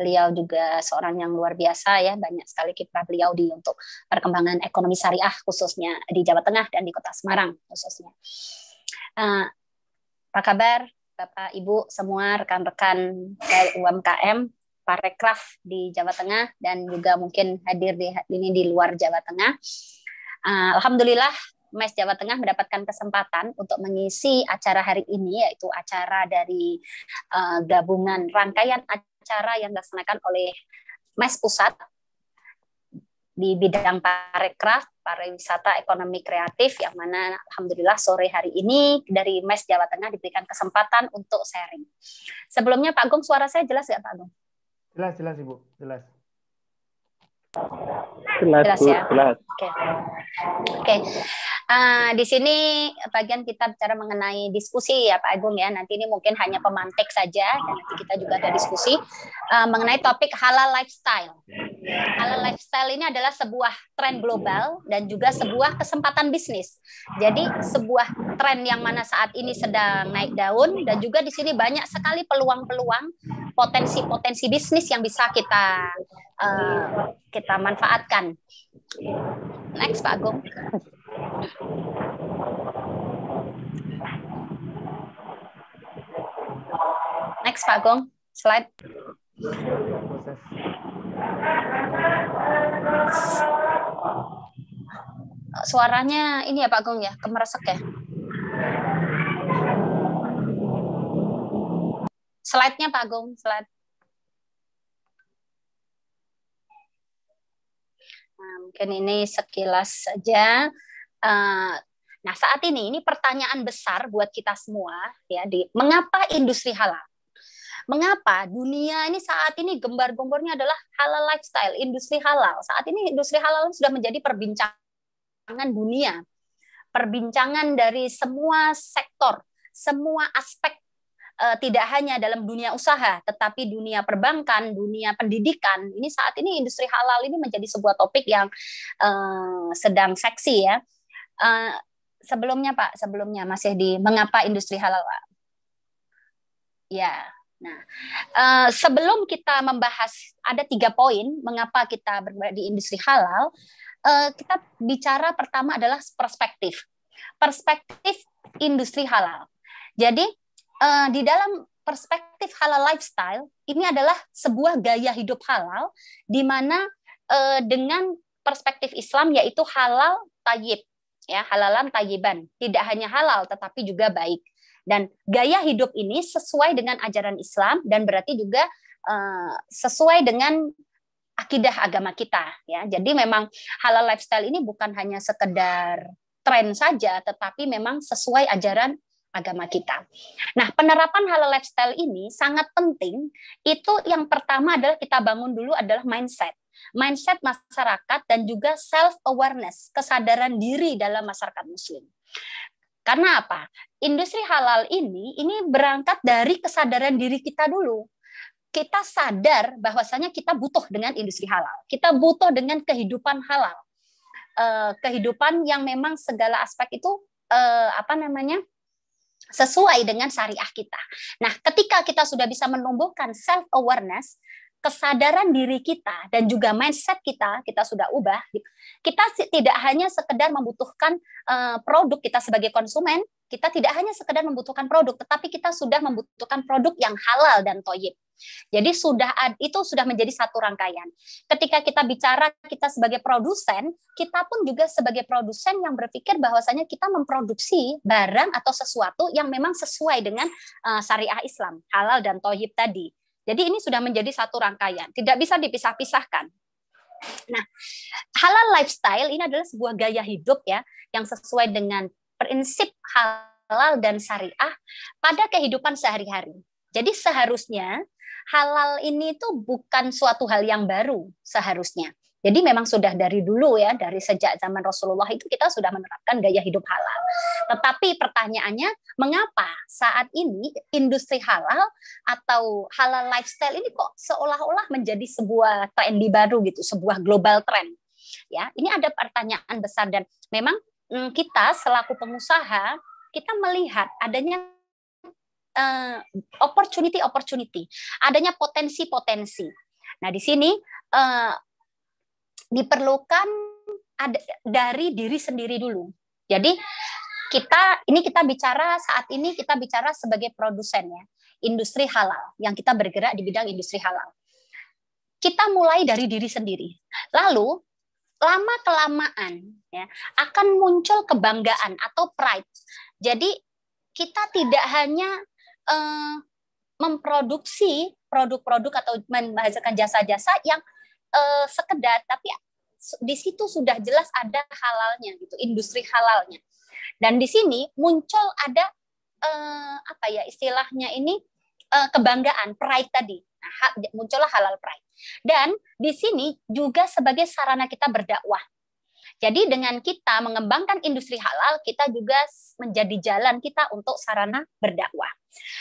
Beliau juga seorang yang luar biasa ya, banyak sekali kiprah beliau di untuk perkembangan ekonomi syariah khususnya di Jawa Tengah dan di Kota Semarang khususnya. Uh, apa kabar Bapak Ibu semua rekan-rekan UMKM Parekraf di Jawa Tengah dan juga mungkin hadir di ini di luar Jawa Tengah. Uh, Alhamdulillah Mes Jawa Tengah mendapatkan kesempatan untuk mengisi acara hari ini yaitu acara dari uh, gabungan rangkaian acara acara yang dilaksanakan oleh MES Pusat di bidang parekraf, pariwisata ekonomi kreatif yang mana alhamdulillah sore hari ini dari MES Jawa Tengah diberikan kesempatan untuk sharing. Sebelumnya Pak Gong suara saya jelas nggak Pak Gong? Jelas, jelas Ibu, jelas. Jelas, ya. Oke. Okay. Okay. Uh, eh, di sini eh, bagian kita bicara mengenai diskusi ya Pak Agung ya. Nanti ini mungkin hanya pemantik saja. Nanti kita juga ada diskusi uh, mengenai topik halal lifestyle. Halal lifestyle ini adalah sebuah tren global dan juga sebuah kesempatan bisnis. Jadi sebuah tren yang mana saat ini sedang naik daun dan juga di sini banyak sekali peluang-peluang potensi-potensi bisnis yang bisa kita Eh, kita manfaatkan. Next Pak Agung. Next Pak Agung, slide. Suaranya ini ya Pak Agung ya, kemeresek ya. Slide-nya Pak Agung, slide. mungkin ini sekilas saja. Uh, nah saat ini ini pertanyaan besar buat kita semua ya di mengapa industri halal? Mengapa dunia ini saat ini gembar-gembornya adalah halal lifestyle, industri halal. Saat ini industri halal sudah menjadi perbincangan dunia, perbincangan dari semua sektor, semua aspek uh, tidak hanya dalam dunia usaha, tetapi dunia perbankan, dunia pendidikan. Ini saat ini industri halal ini menjadi sebuah topik yang uh, sedang seksi ya. Uh, sebelumnya Pak, sebelumnya masih di mengapa industri halal Pak? Ya. Nah, uh, sebelum kita membahas ada tiga poin mengapa kita berada di industri halal, uh, kita bicara pertama adalah perspektif. Perspektif industri halal. Jadi uh, di dalam perspektif halal lifestyle ini adalah sebuah gaya hidup halal di mana uh, dengan perspektif Islam yaitu halal tayyib ya halalan tayyiban tidak hanya halal tetapi juga baik dan gaya hidup ini sesuai dengan ajaran Islam dan berarti juga uh, sesuai dengan akidah agama kita ya. Jadi memang halal lifestyle ini bukan hanya sekedar tren saja tetapi memang sesuai ajaran agama kita. Nah, penerapan halal lifestyle ini sangat penting. Itu yang pertama adalah kita bangun dulu adalah mindset mindset masyarakat dan juga self awareness, kesadaran diri dalam masyarakat muslim. Karena apa? Industri halal ini ini berangkat dari kesadaran diri kita dulu. Kita sadar bahwasanya kita butuh dengan industri halal. Kita butuh dengan kehidupan halal. Eh, kehidupan yang memang segala aspek itu eh, apa namanya? sesuai dengan syariah kita. Nah, ketika kita sudah bisa menumbuhkan self awareness, kesadaran diri kita dan juga mindset kita kita sudah ubah kita tidak hanya sekedar membutuhkan eh, produk kita sebagai konsumen kita tidak hanya sekedar membutuhkan produk, tetapi kita sudah membutuhkan produk yang halal dan toyib. Jadi sudah itu sudah menjadi satu rangkaian. Ketika kita bicara kita sebagai produsen, kita pun juga sebagai produsen yang berpikir bahwasanya kita memproduksi barang atau sesuatu yang memang sesuai dengan uh, syariah Islam, halal dan toyib tadi. Jadi ini sudah menjadi satu rangkaian, tidak bisa dipisah-pisahkan. Nah, halal lifestyle ini adalah sebuah gaya hidup ya yang sesuai dengan prinsip halal halal dan syariah pada kehidupan sehari-hari. Jadi seharusnya halal ini itu bukan suatu hal yang baru seharusnya. Jadi memang sudah dari dulu ya, dari sejak zaman Rasulullah itu kita sudah menerapkan gaya hidup halal. Tetapi pertanyaannya, mengapa saat ini industri halal atau halal lifestyle ini kok seolah-olah menjadi sebuah trendy baru gitu, sebuah global trend? Ya, ini ada pertanyaan besar dan memang hmm, kita selaku pengusaha kita melihat adanya opportunity eh, opportunity opportunity, adanya potensi-potensi. Nah, di sini uh, diperlukan ada, dari diri sendiri dulu. Jadi kita ini kita bicara saat ini kita bicara sebagai produsen ya, industri halal yang kita bergerak di bidang industri halal. Kita mulai dari diri sendiri. Lalu lama kelamaan ya akan muncul kebanggaan atau pride jadi kita tidak hanya uh, memproduksi produk-produk atau membahasakan jasa-jasa yang uh, sekedar, tapi di situ sudah jelas ada halalnya gitu, industri halalnya. Dan di sini muncul ada eh, apa ya istilahnya ini uh, kebanggaan, pride tadi. Nah, muncullah halal pride. Dan di sini juga sebagai sarana kita berdakwah jadi dengan kita mengembangkan industri halal, kita juga menjadi jalan kita untuk sarana berdakwah.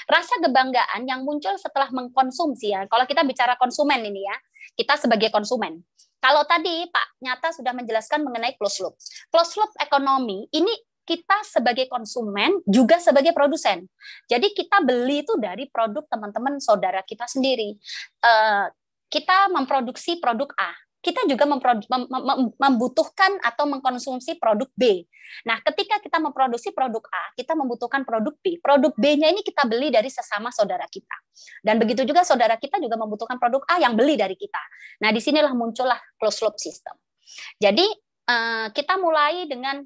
Rasa kebanggaan yang muncul setelah mengkonsumsi ya. Kalau kita bicara konsumen ini ya, kita sebagai konsumen. Kalau tadi Pak Nyata sudah menjelaskan mengenai close loop. Close loop ekonomi ini kita sebagai konsumen juga sebagai produsen. Jadi kita beli itu dari produk teman-teman saudara kita sendiri. Eh, kita memproduksi produk A kita juga mem, mem, membutuhkan atau mengkonsumsi produk B. Nah, ketika kita memproduksi produk A, kita membutuhkan produk B. Produk B-nya ini kita beli dari sesama saudara kita. Dan begitu juga saudara kita juga membutuhkan produk A yang beli dari kita. Nah, disinilah muncullah closed loop system. Jadi, eh, kita mulai dengan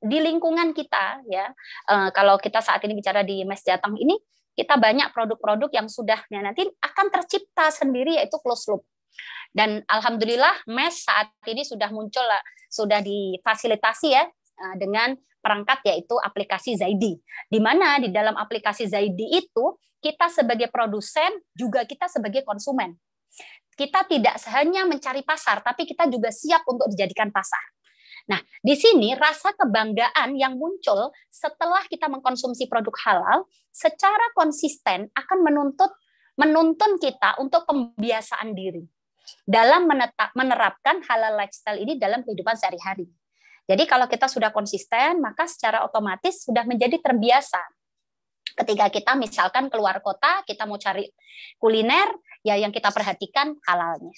di lingkungan kita ya eh, kalau kita saat ini bicara di Mes Jateng ini kita banyak produk-produk yang sudah ya, nanti akan tercipta sendiri yaitu closed loop dan alhamdulillah MES saat ini sudah muncul eh, sudah difasilitasi ya eh, dengan perangkat yaitu aplikasi Zaidi. Di mana di dalam aplikasi Zaidi itu kita sebagai produsen juga kita sebagai konsumen. Kita tidak hanya mencari pasar, tapi kita juga siap untuk dijadikan pasar. Nah, di sini rasa kebanggaan yang muncul setelah kita mengkonsumsi produk halal secara konsisten akan menuntut menuntun kita untuk pembiasaan diri dalam menetap, menerapkan halal lifestyle ini dalam kehidupan sehari-hari. Jadi kalau kita sudah konsisten, maka secara otomatis sudah menjadi terbiasa. Ketika kita misalkan keluar kota, kita mau cari kuliner, ya yang kita perhatikan halalnya.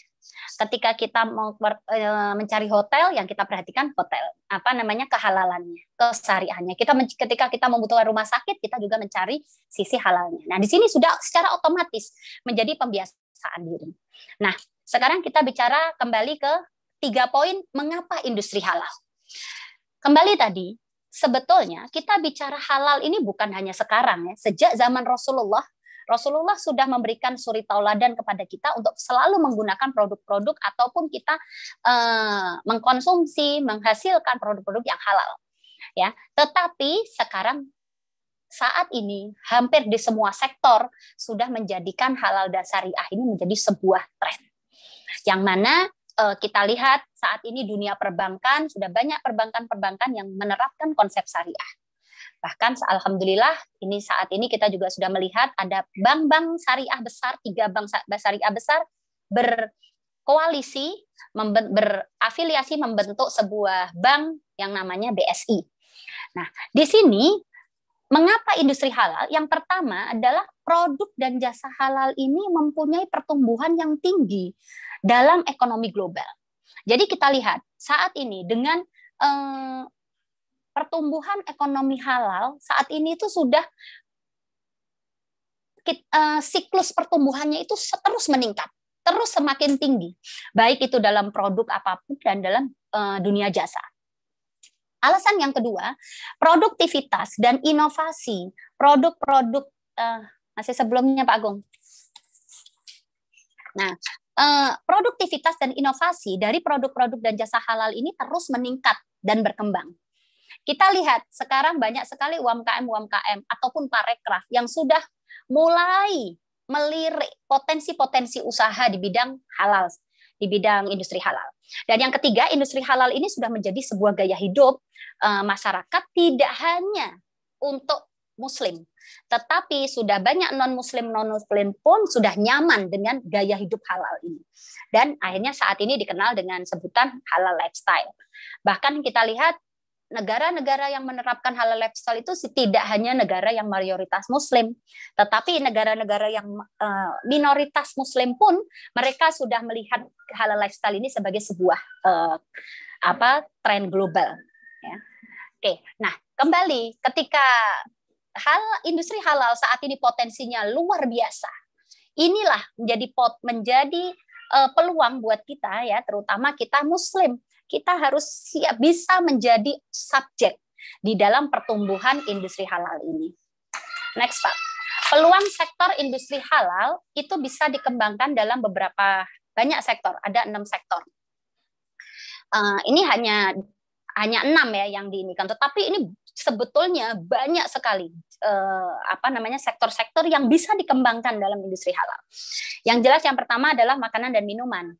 Ketika kita mau e, mencari hotel, yang kita perhatikan hotel apa namanya kehalalannya, kesariannya. Kita ketika kita membutuhkan rumah sakit, kita juga mencari sisi halalnya. Nah, di sini sudah secara otomatis menjadi pembiasaan pemeriksaan diri. Nah, sekarang kita bicara kembali ke tiga poin mengapa industri halal. Kembali tadi, sebetulnya kita bicara halal ini bukan hanya sekarang ya. Sejak zaman Rasulullah, Rasulullah sudah memberikan suri tauladan kepada kita untuk selalu menggunakan produk-produk ataupun kita eh, mengkonsumsi, menghasilkan produk-produk yang halal. Ya, tetapi sekarang saat ini hampir di semua sektor sudah menjadikan halal dan syariah ini menjadi sebuah tren. Yang mana eh, kita lihat saat ini dunia perbankan sudah banyak perbankan-perbankan yang menerapkan konsep syariah. Bahkan alhamdulillah ini saat ini kita juga sudah melihat ada bank-bank syariah besar, tiga bank syariah besar berkoalisi, berafiliasi membentuk sebuah bank yang namanya BSI. Nah, di sini Mengapa industri halal? Yang pertama adalah produk dan jasa halal ini mempunyai pertumbuhan yang tinggi dalam ekonomi global. Jadi kita lihat saat ini dengan eh, pertumbuhan ekonomi halal saat ini itu sudah eh, siklus pertumbuhannya itu terus meningkat, terus semakin tinggi, baik itu dalam produk apapun dan dalam eh, dunia jasa. Alasan yang kedua, produktivitas dan inovasi produk-produk uh, masih sebelumnya Pak Agung. Nah, uh, produktivitas dan inovasi dari produk-produk dan jasa halal ini terus meningkat dan berkembang. Kita lihat sekarang banyak sekali UMKM-UMKM ataupun parekraf yang sudah mulai melirik potensi-potensi usaha di bidang halal di bidang industri halal. Dan yang ketiga, industri halal ini sudah menjadi sebuah gaya hidup eh, masyarakat tidak hanya untuk muslim, tetapi sudah banyak non-muslim non-muslim pun sudah nyaman dengan gaya hidup halal ini. Dan akhirnya saat ini dikenal dengan sebutan halal lifestyle. Bahkan kita lihat negara-negara yang menerapkan halal lifestyle itu tidak hanya negara yang mayoritas muslim, tetapi negara-negara yang uh, minoritas muslim pun mereka sudah melihat halal lifestyle ini sebagai sebuah uh, apa tren global ya. Oke, nah kembali ketika hal industri halal saat ini potensinya luar biasa. Inilah menjadi pot menjadi eh, peluang buat kita ya, terutama kita muslim kita harus siap bisa menjadi subjek di dalam pertumbuhan industri halal ini. Next, Pak. Peluang sektor industri halal itu bisa dikembangkan dalam beberapa banyak sektor, ada enam sektor. Uh, ini hanya hanya enam ya yang diinginkan. tetapi ini sebetulnya banyak sekali uh, apa namanya sektor-sektor yang bisa dikembangkan dalam industri halal. Yang jelas yang pertama adalah makanan dan minuman.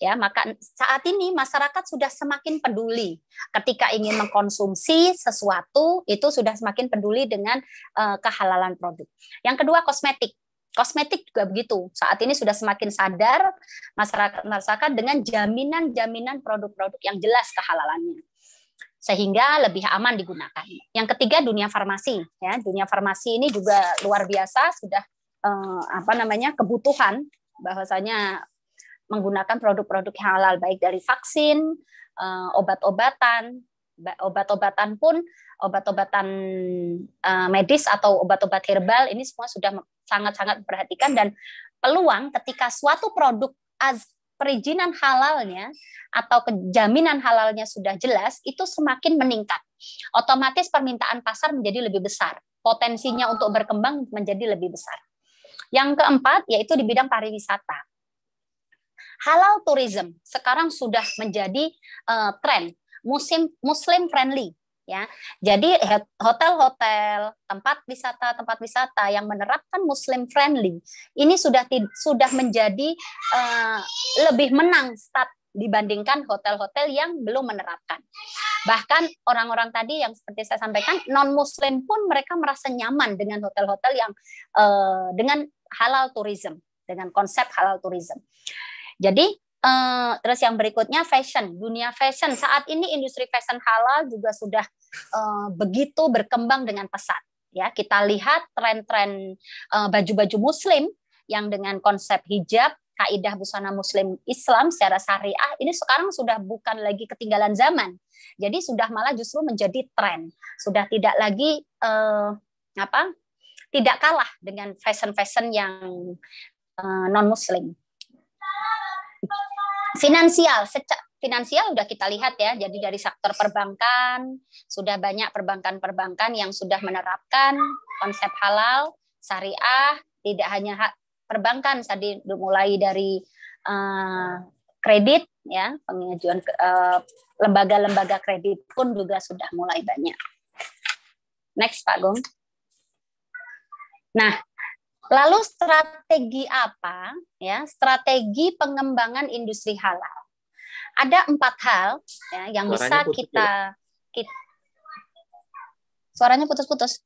Ya, maka saat ini masyarakat sudah semakin peduli ketika ingin mengkonsumsi sesuatu itu sudah semakin peduli dengan uh, kehalalan produk. Yang kedua kosmetik kosmetik juga begitu. Saat ini sudah semakin sadar masyarakat masyarakat dengan jaminan-jaminan produk-produk yang jelas kehalalannya sehingga lebih aman digunakan. Yang ketiga dunia farmasi ya, dunia farmasi ini juga luar biasa sudah eh, apa namanya kebutuhan bahwasanya menggunakan produk-produk yang halal baik dari vaksin, eh, obat-obatan, obat-obatan pun obat-obatan eh, medis atau obat-obat herbal ini semua sudah sangat-sangat memperhatikan dan peluang ketika suatu produk az perizinan halalnya atau kejaminan halalnya sudah jelas itu semakin meningkat. Otomatis permintaan pasar menjadi lebih besar, potensinya untuk berkembang menjadi lebih besar. Yang keempat yaitu di bidang pariwisata halal tourism sekarang sudah menjadi uh, eh, tren musim muslim friendly ya. Jadi hotel-hotel, tempat wisata, tempat wisata yang menerapkan muslim friendly ini sudah sudah menjadi uh, lebih menang start dibandingkan hotel-hotel yang belum menerapkan. Bahkan orang-orang tadi yang seperti saya sampaikan non-muslim pun mereka merasa nyaman dengan hotel-hotel yang uh, dengan halal tourism dengan konsep halal tourism. Jadi eh, terus yang berikutnya fashion, dunia fashion. Saat ini industri fashion halal juga sudah eh, begitu berkembang dengan pesat. Ya, kita lihat tren-tren eh, baju-baju muslim yang dengan konsep hijab, kaidah busana muslim Islam secara syariah ini sekarang sudah bukan lagi ketinggalan zaman. Jadi sudah malah justru menjadi tren. Sudah tidak lagi eh, apa? tidak kalah dengan fashion-fashion yang eh, non muslim finansial secara finansial sudah kita lihat ya jadi dari sektor perbankan sudah banyak perbankan-perbankan yang sudah menerapkan konsep halal syariah tidak hanya perbankan tadi mulai dari uh, kredit ya pengajuan lembaga eh, lembaga-lembaga kredit pun juga sudah mulai banyak next Pak Gong nah Lalu strategi apa ya? Strategi pengembangan industri halal. Ada empat hal ya, yang Suaranya bisa kita, kita Suaranya putus-putus.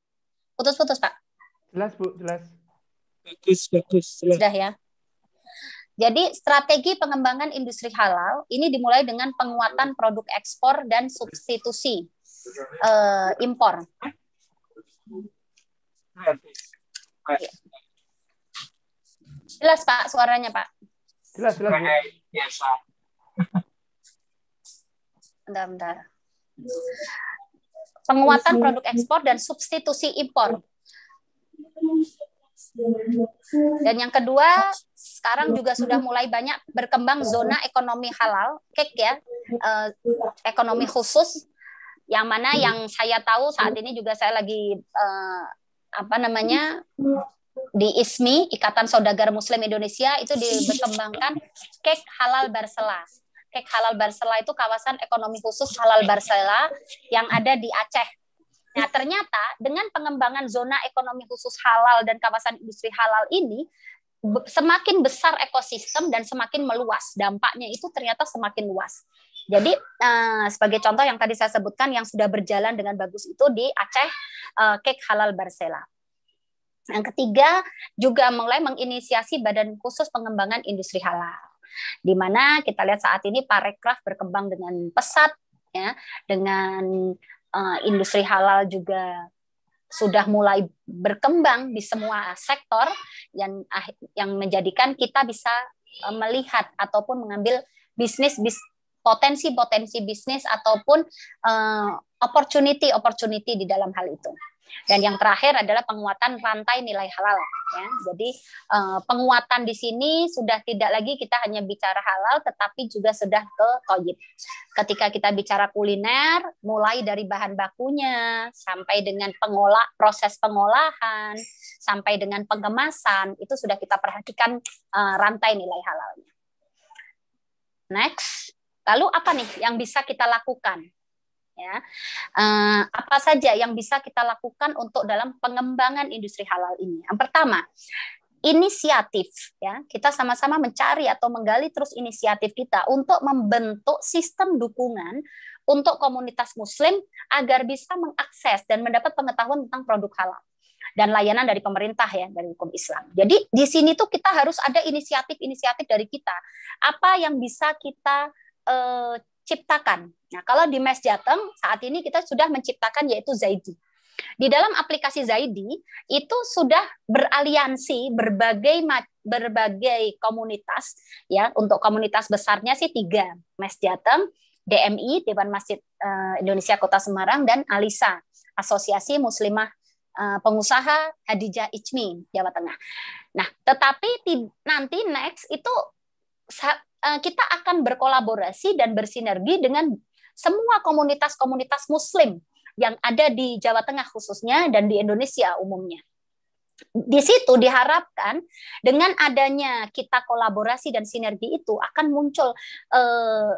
Putus-putus, Pak. Jelas, Bu, jelas. Bagus, bagus. Jelas. Sudah ya. Jadi strategi pengembangan industri halal ini dimulai dengan penguatan produk ekspor dan substitusi eh, impor. Ya. Jelas Pak suaranya Pak. Jelas jelas. Biasa. Ya, bentar bentar. Penguatan produk ekspor dan substitusi impor. Dan yang kedua, sekarang juga sudah mulai banyak berkembang zona ekonomi halal, kek ya, eh, ekonomi khusus, yang mana yang saya tahu saat ini juga saya lagi eh, apa namanya di ISMI Ikatan Saudagar Muslim Indonesia itu dikembangkan kek halal Barsela. Kek halal Barsela itu kawasan ekonomi khusus halal Barsela yang ada di Aceh. Nah, ternyata dengan pengembangan zona ekonomi khusus halal dan kawasan industri halal ini semakin besar ekosistem dan semakin meluas dampaknya itu ternyata semakin luas. Jadi eh, sebagai contoh yang tadi saya sebutkan yang sudah berjalan dengan bagus itu di Aceh eh, kek halal Barsela. Yang ketiga juga mulai menginisiasi badan khusus pengembangan industri halal. Di mana kita lihat saat ini parekraf berkembang dengan pesat ya, dengan uh, industri halal juga sudah mulai berkembang di semua sektor yang ah, yang menjadikan kita bisa eh, melihat ataupun mengambil bisnis bis, potensi-potensi bisnis ataupun uh, eh, opportunity opportunity di dalam hal itu. Dan yang terakhir adalah penguatan rantai nilai halal. Ya. Jadi eh, penguatan di sini sudah tidak lagi kita hanya bicara halal, tetapi juga sudah ke toyib. Ketika kita bicara kuliner, mulai dari bahan bakunya sampai dengan pengolah proses pengolahan, sampai dengan pengemasan itu sudah kita perhatikan eh, rantai nilai halalnya. Next, lalu apa nih yang bisa kita lakukan? ya uh, apa saja yang bisa kita lakukan untuk dalam pengembangan industri halal ini yang pertama inisiatif ya kita sama-sama mencari atau menggali terus inisiatif kita untuk membentuk sistem dukungan untuk komunitas muslim agar bisa mengakses dan mendapat pengetahuan tentang produk halal dan layanan dari pemerintah ya dari hukum Islam. Jadi di sini tuh kita harus ada inisiatif-inisiatif dari kita. Apa yang bisa kita eh, ciptakan. Nah, kalau di Mes Jateng saat ini kita sudah menciptakan yaitu Zaidi. Di dalam aplikasi Zaidi itu sudah beraliansi berbagai berbagai komunitas ya untuk komunitas besarnya sih tiga Mes Jateng, DMI Dewan Masjid eh, Indonesia Kota Semarang dan Alisa Asosiasi Muslimah eh, Pengusaha Hadijah Ichmi Jawa Tengah. Nah, tetapi nanti next itu Eh, kita akan berkolaborasi dan bersinergi dengan semua komunitas-komunitas muslim yang ada di Jawa Tengah khususnya dan di Indonesia umumnya. Di situ diharapkan dengan adanya kita kolaborasi dan sinergi itu akan muncul eh,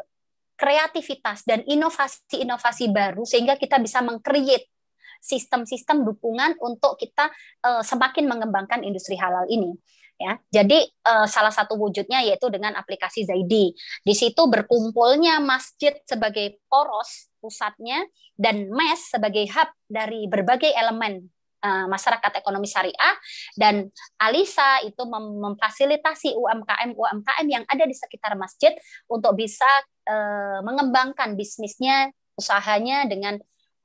kreativitas dan inovasi-inovasi baru sehingga kita bisa mengcreate sistem-sistem dukungan untuk kita eh, semakin mengembangkan industri halal ini ya. Jadi uh, salah satu wujudnya yaitu dengan aplikasi Zaidi. Di situ berkumpulnya masjid sebagai poros pusatnya dan mes sebagai hub dari berbagai elemen eh, masyarakat ekonomi syariah dan Alisa itu mem memfasilitasi UMKM UMKM yang ada di sekitar masjid untuk bisa uh, mengembangkan bisnisnya usahanya dengan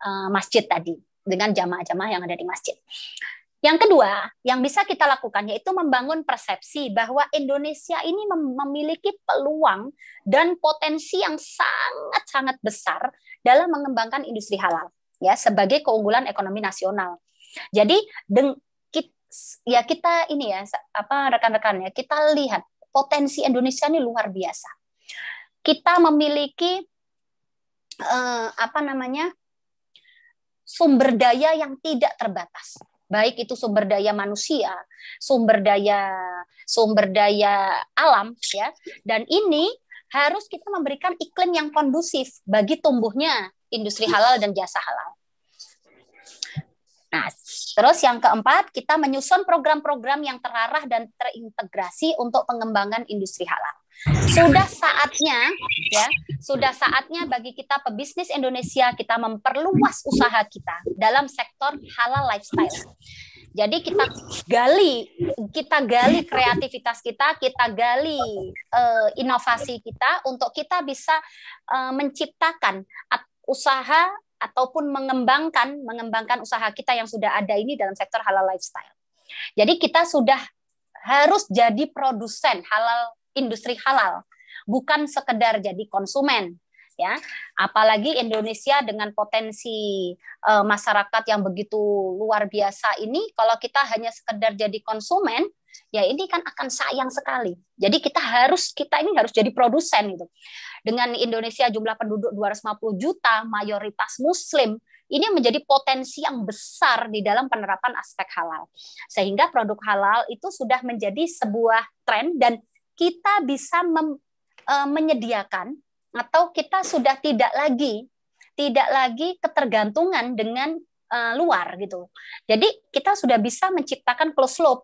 uh, masjid tadi dengan jamaah-jamaah yang ada di masjid. Yang kedua, yang bisa kita lakukan yaitu membangun persepsi bahwa Indonesia ini memiliki peluang dan potensi yang sangat-sangat besar dalam mengembangkan industri halal ya sebagai keunggulan ekonomi nasional. Jadi deng kita, ya kita ini ya apa rekan-rekan ya kita lihat potensi Indonesia ini luar biasa. Kita memiliki eh, apa namanya sumber daya yang tidak terbatas baik itu sumber daya manusia, sumber daya sumber daya alam ya. Dan ini harus kita memberikan iklim yang kondusif bagi tumbuhnya industri halal dan jasa halal. Nah, terus yang keempat, kita menyusun program-program yang terarah dan terintegrasi untuk pengembangan industri halal. Sudah saatnya ya, sudah saatnya bagi kita pebisnis Indonesia kita memperluas usaha kita dalam sektor halal lifestyle. Jadi kita gali, kita gali kreativitas kita, kita gali uh, inovasi kita untuk kita bisa uh, menciptakan usaha ataupun mengembangkan mengembangkan usaha kita yang sudah ada ini dalam sektor halal lifestyle. Jadi kita sudah harus jadi produsen halal industri halal, bukan sekedar jadi konsumen ya apalagi Indonesia dengan potensi e, masyarakat yang begitu luar biasa ini kalau kita hanya sekedar jadi konsumen ya ini kan akan sayang sekali jadi kita harus kita ini harus jadi produsen gitu dengan Indonesia jumlah penduduk 250 juta mayoritas muslim ini menjadi potensi yang besar di dalam penerapan aspek halal sehingga produk halal itu sudah menjadi sebuah tren dan kita bisa mem, e, menyediakan atau kita sudah tidak lagi tidak lagi ketergantungan dengan e, luar gitu. Jadi kita sudah bisa menciptakan close loop,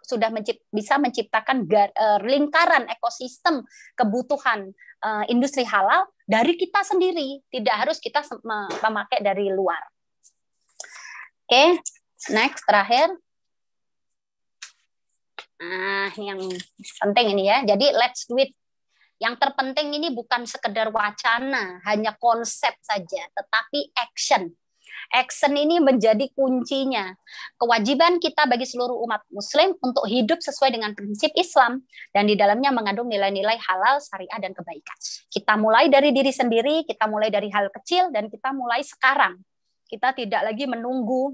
sudah mencipt, bisa menciptakan gar, e, lingkaran ekosistem kebutuhan e, industri halal dari kita sendiri, tidak harus kita memakai dari luar. Oke, okay, next terakhir. Nah, yang penting ini ya. Jadi let's do it. Yang terpenting ini bukan sekedar wacana, hanya konsep saja, tetapi action. Action ini menjadi kuncinya. Kewajiban kita bagi seluruh umat muslim untuk hidup sesuai dengan prinsip Islam dan di dalamnya mengandung nilai-nilai halal, syariah dan kebaikan. Kita mulai dari diri sendiri, kita mulai dari hal kecil dan kita mulai sekarang. Kita tidak lagi menunggu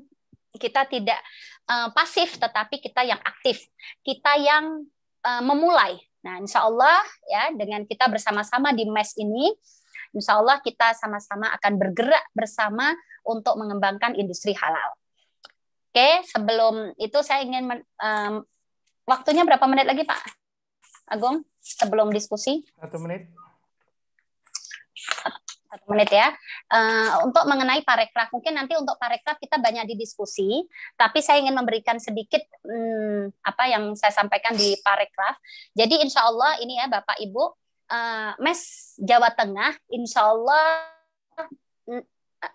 kita tidak Eh, pasif tetapi kita yang aktif kita yang eh, memulai nah insya Allah ya dengan kita bersama-sama di mes ini insya Allah kita sama-sama akan bergerak bersama untuk mengembangkan industri halal oke sebelum itu saya ingin um, waktunya berapa menit lagi Pak Agung sebelum diskusi satu menit satu menit ya. Uh, untuk mengenai parekraf, mungkin nanti untuk parekraf kita banyak didiskusi, tapi saya ingin memberikan sedikit hmm, apa yang saya sampaikan di parekraf. Jadi insya Allah ini ya Bapak Ibu, uh, Mes Jawa Tengah, insya Allah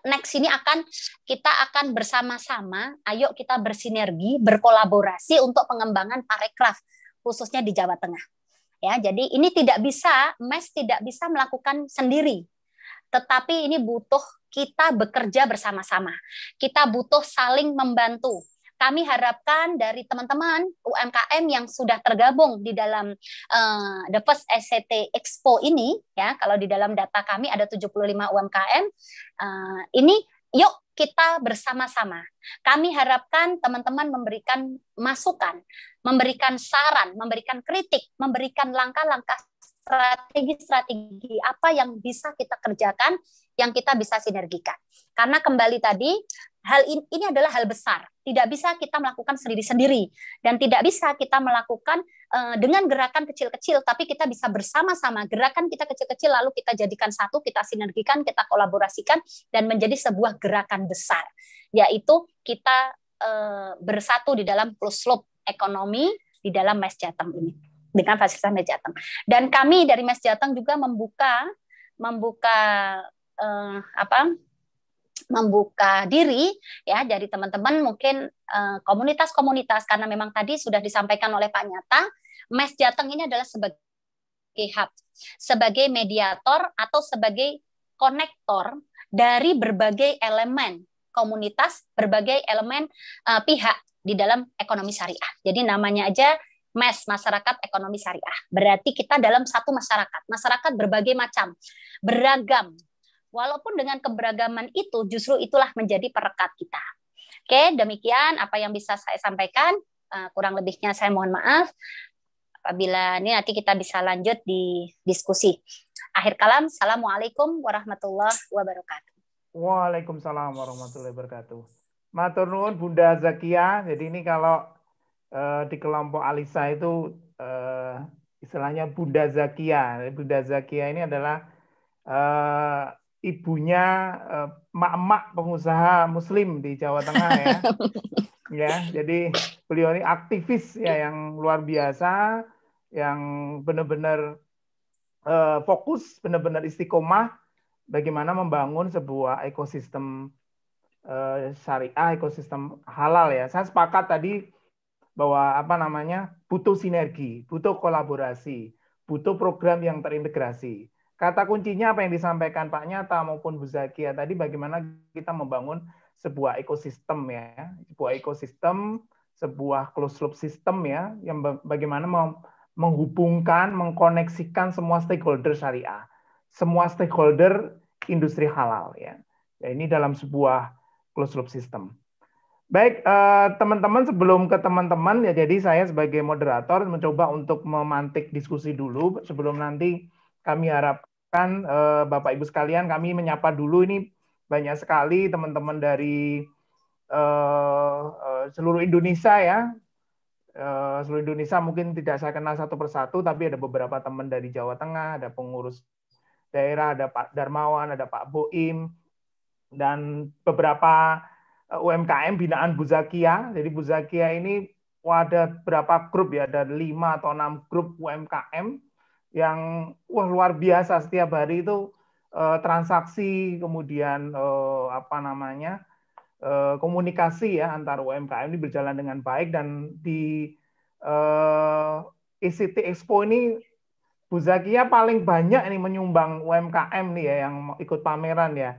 next ini akan kita akan bersama-sama, ayo kita bersinergi, berkolaborasi untuk pengembangan parekraf khususnya di Jawa Tengah. Ya, jadi ini tidak bisa, MES tidak bisa melakukan sendiri tetapi ini butuh kita bekerja bersama-sama. Kita butuh saling membantu. Kami harapkan dari teman-teman UMKM yang sudah tergabung di dalam uh, The First SCT Expo ini, ya, kalau di dalam data kami ada 75 UMKM, uh, ini yuk kita bersama-sama. Kami harapkan teman-teman memberikan masukan, memberikan saran, memberikan kritik, memberikan langkah-langkah strategi-strategi apa yang bisa kita kerjakan yang kita bisa sinergikan. Karena kembali tadi hal ini, ini adalah hal besar, tidak bisa kita melakukan sendiri-sendiri dan tidak bisa kita melakukan uh, dengan gerakan kecil-kecil, tapi kita bisa bersama-sama gerakan kita kecil-kecil lalu kita jadikan satu, kita sinergikan, kita kolaborasikan dan menjadi sebuah gerakan besar, yaitu kita uh, bersatu di dalam closed loop ekonomi di dalam Mas Jatem ini dengan fasilitas Mes Jateng. Dan kami dari Mes Jateng juga membuka membuka eh, apa membuka diri ya dari teman-teman mungkin eh, komunitas-komunitas eh, karena memang tadi sudah disampaikan oleh Pak Nyata, Mes Jateng ini adalah sebagai hub, sebagai mediator atau sebagai konektor dari berbagai elemen komunitas, berbagai elemen uh, pihak di dalam ekonomi syariah. Jadi namanya aja MES, Masyarakat Ekonomi Syariah. Berarti kita dalam satu masyarakat, masyarakat berbagai macam, beragam. Walaupun dengan keberagaman itu, justru itulah menjadi perekat kita. Oke, demikian apa yang bisa saya sampaikan. Eh, kurang lebihnya saya mohon maaf. Apabila ini nanti kita bisa lanjut di diskusi. Akhir kalam, Assalamualaikum warahmatullahi wabarakatuh. Waalaikumsalam warahmatullahi wabarakatuh. Maturnuun Bunda Zakia. Jadi ini kalau eh, di kelompok Alisa itu eh, istilahnya Bunda Zakia. Bunda Zakia ini adalah eh, ibunya eh, mak emak pengusaha Muslim di Jawa Tengah ya. ya, jadi beliau ini aktivis ya yang luar biasa, yang benar-benar eh, fokus, benar-benar istiqomah bagaimana membangun sebuah ekosistem uh, syariah, ekosistem halal ya. Saya sepakat tadi bahwa apa namanya butuh sinergi, butuh kolaborasi, butuh program yang terintegrasi. Kata kuncinya apa yang disampaikan Pak Nyata maupun Bu Zakia tadi bagaimana kita membangun sebuah ekosistem ya, sebuah ekosistem, sebuah closed loop system ya, yang bagaimana menghubungkan, mengkoneksikan semua stakeholder syariah, semua stakeholder industri halal ya. ya ini dalam sebuah closed loop system. Baik, eh, teman-teman sebelum ke teman-teman ya jadi saya sebagai moderator mencoba untuk memantik diskusi dulu sebelum nanti kami harapkan eh, Bapak Ibu sekalian kami menyapa dulu ini banyak sekali teman-teman dari eh, seluruh Indonesia ya. seluruh Indonesia mungkin tidak saya kenal satu persatu tapi ada beberapa teman dari Jawa Tengah, ada pengurus daerah, ada Pak Darmawan, ada Pak Boim dan beberapa UMKM binaan Bu Zakia. Jadi Bu Zakia ini ada berapa grup ya, ada lima atau enam grup UMKM yang wah luar biasa setiap hari itu eh, transaksi kemudian eh, apa namanya eh, komunikasi ya antar UMKM ini berjalan dengan baik dan di eh, ICT Expo ini Bu Zakia paling banyak nih menyumbang UMKM nih ya yang ikut pameran ya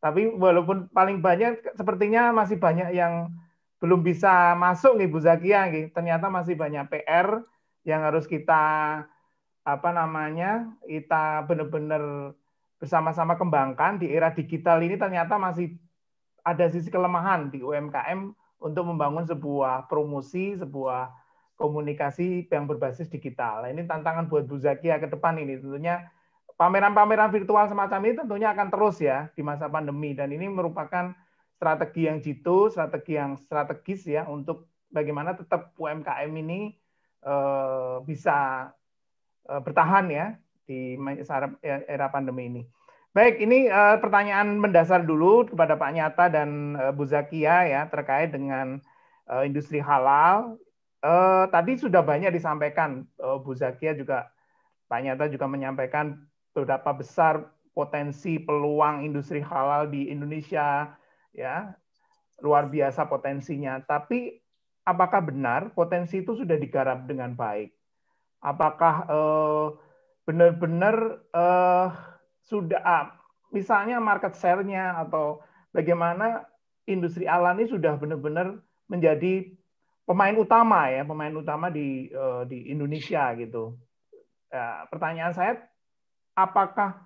tapi walaupun paling banyak, sepertinya masih banyak yang belum bisa masuk nih Bu Zakia. Nih. Gitu. Ternyata masih banyak PR yang harus kita apa namanya kita benar-benar bersama-sama kembangkan di era digital ini ternyata masih ada sisi kelemahan di UMKM untuk membangun sebuah promosi, sebuah komunikasi yang berbasis digital. Nah, ini tantangan buat Bu Zakia ke depan ini tentunya pameran-pameran virtual semacam ini tentunya akan terus ya di masa pandemi dan ini merupakan strategi yang jitu, strategi yang strategis ya untuk bagaimana tetap UMKM ini eh, bisa eh, bertahan ya di era pandemi ini. Baik, ini eh, pertanyaan mendasar dulu kepada Pak Nyata dan eh, Bu Zakia ya terkait dengan industri halal. tadi sudah banyak disampaikan eh, Bu Zakia juga Pak Nyata juga menyampaikan seberapa besar potensi peluang industri halal di Indonesia ya luar biasa potensinya tapi apakah benar potensi itu sudah digarap dengan baik apakah eh, benar-benar eh, eh, sudah ah, misalnya market share-nya atau bagaimana industri halal ini sudah benar-benar menjadi pemain utama ya pemain utama di eh, di Indonesia gitu ya, pertanyaan saya apakah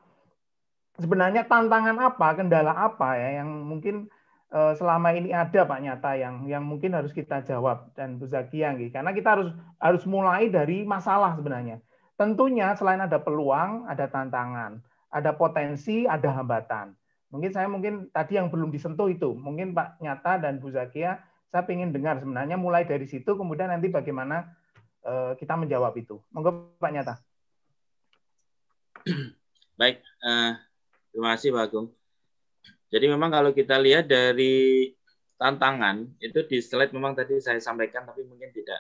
sebenarnya tantangan apa, kendala apa ya yang mungkin eh, selama ini ada Pak Nyata yang yang mungkin harus kita jawab dan Bu gitu. karena kita harus harus mulai dari masalah sebenarnya. Tentunya selain ada peluang, ada tantangan, ada potensi, ada hambatan. Mungkin saya mungkin tadi yang belum disentuh itu, mungkin Pak Nyata dan Bu Zakia ya, saya ingin dengar sebenarnya mulai dari situ kemudian nanti bagaimana eh, kita menjawab itu. Monggo Pak Nyata. Baik, uh, terima kasih Pak Agung. Jadi memang kalau kita lihat dari tantangan itu di slide memang tadi saya sampaikan tapi mungkin tidak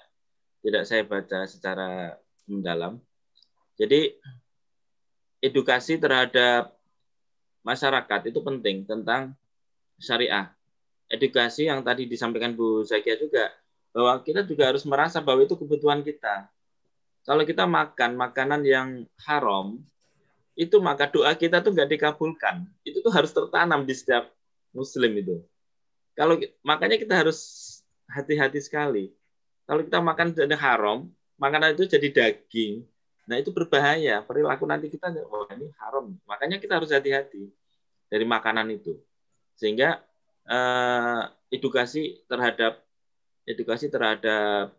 tidak saya baca secara mendalam. Jadi edukasi terhadap masyarakat itu penting tentang syariah. Edukasi yang tadi disampaikan Bu Zakia juga bahwa kita juga harus merasa bahwa itu kebutuhan kita. Kalau kita makan makanan yang haram, itu maka doa kita tuh nggak dikabulkan. Itu tuh harus tertanam di setiap muslim itu. Kalau makanya kita harus hati-hati sekali. Kalau kita makan jadi haram, makanan itu jadi daging. Nah itu berbahaya. Perilaku nanti kita oh, ini haram. Makanya kita harus hati-hati dari makanan itu. Sehingga eh, edukasi terhadap edukasi terhadap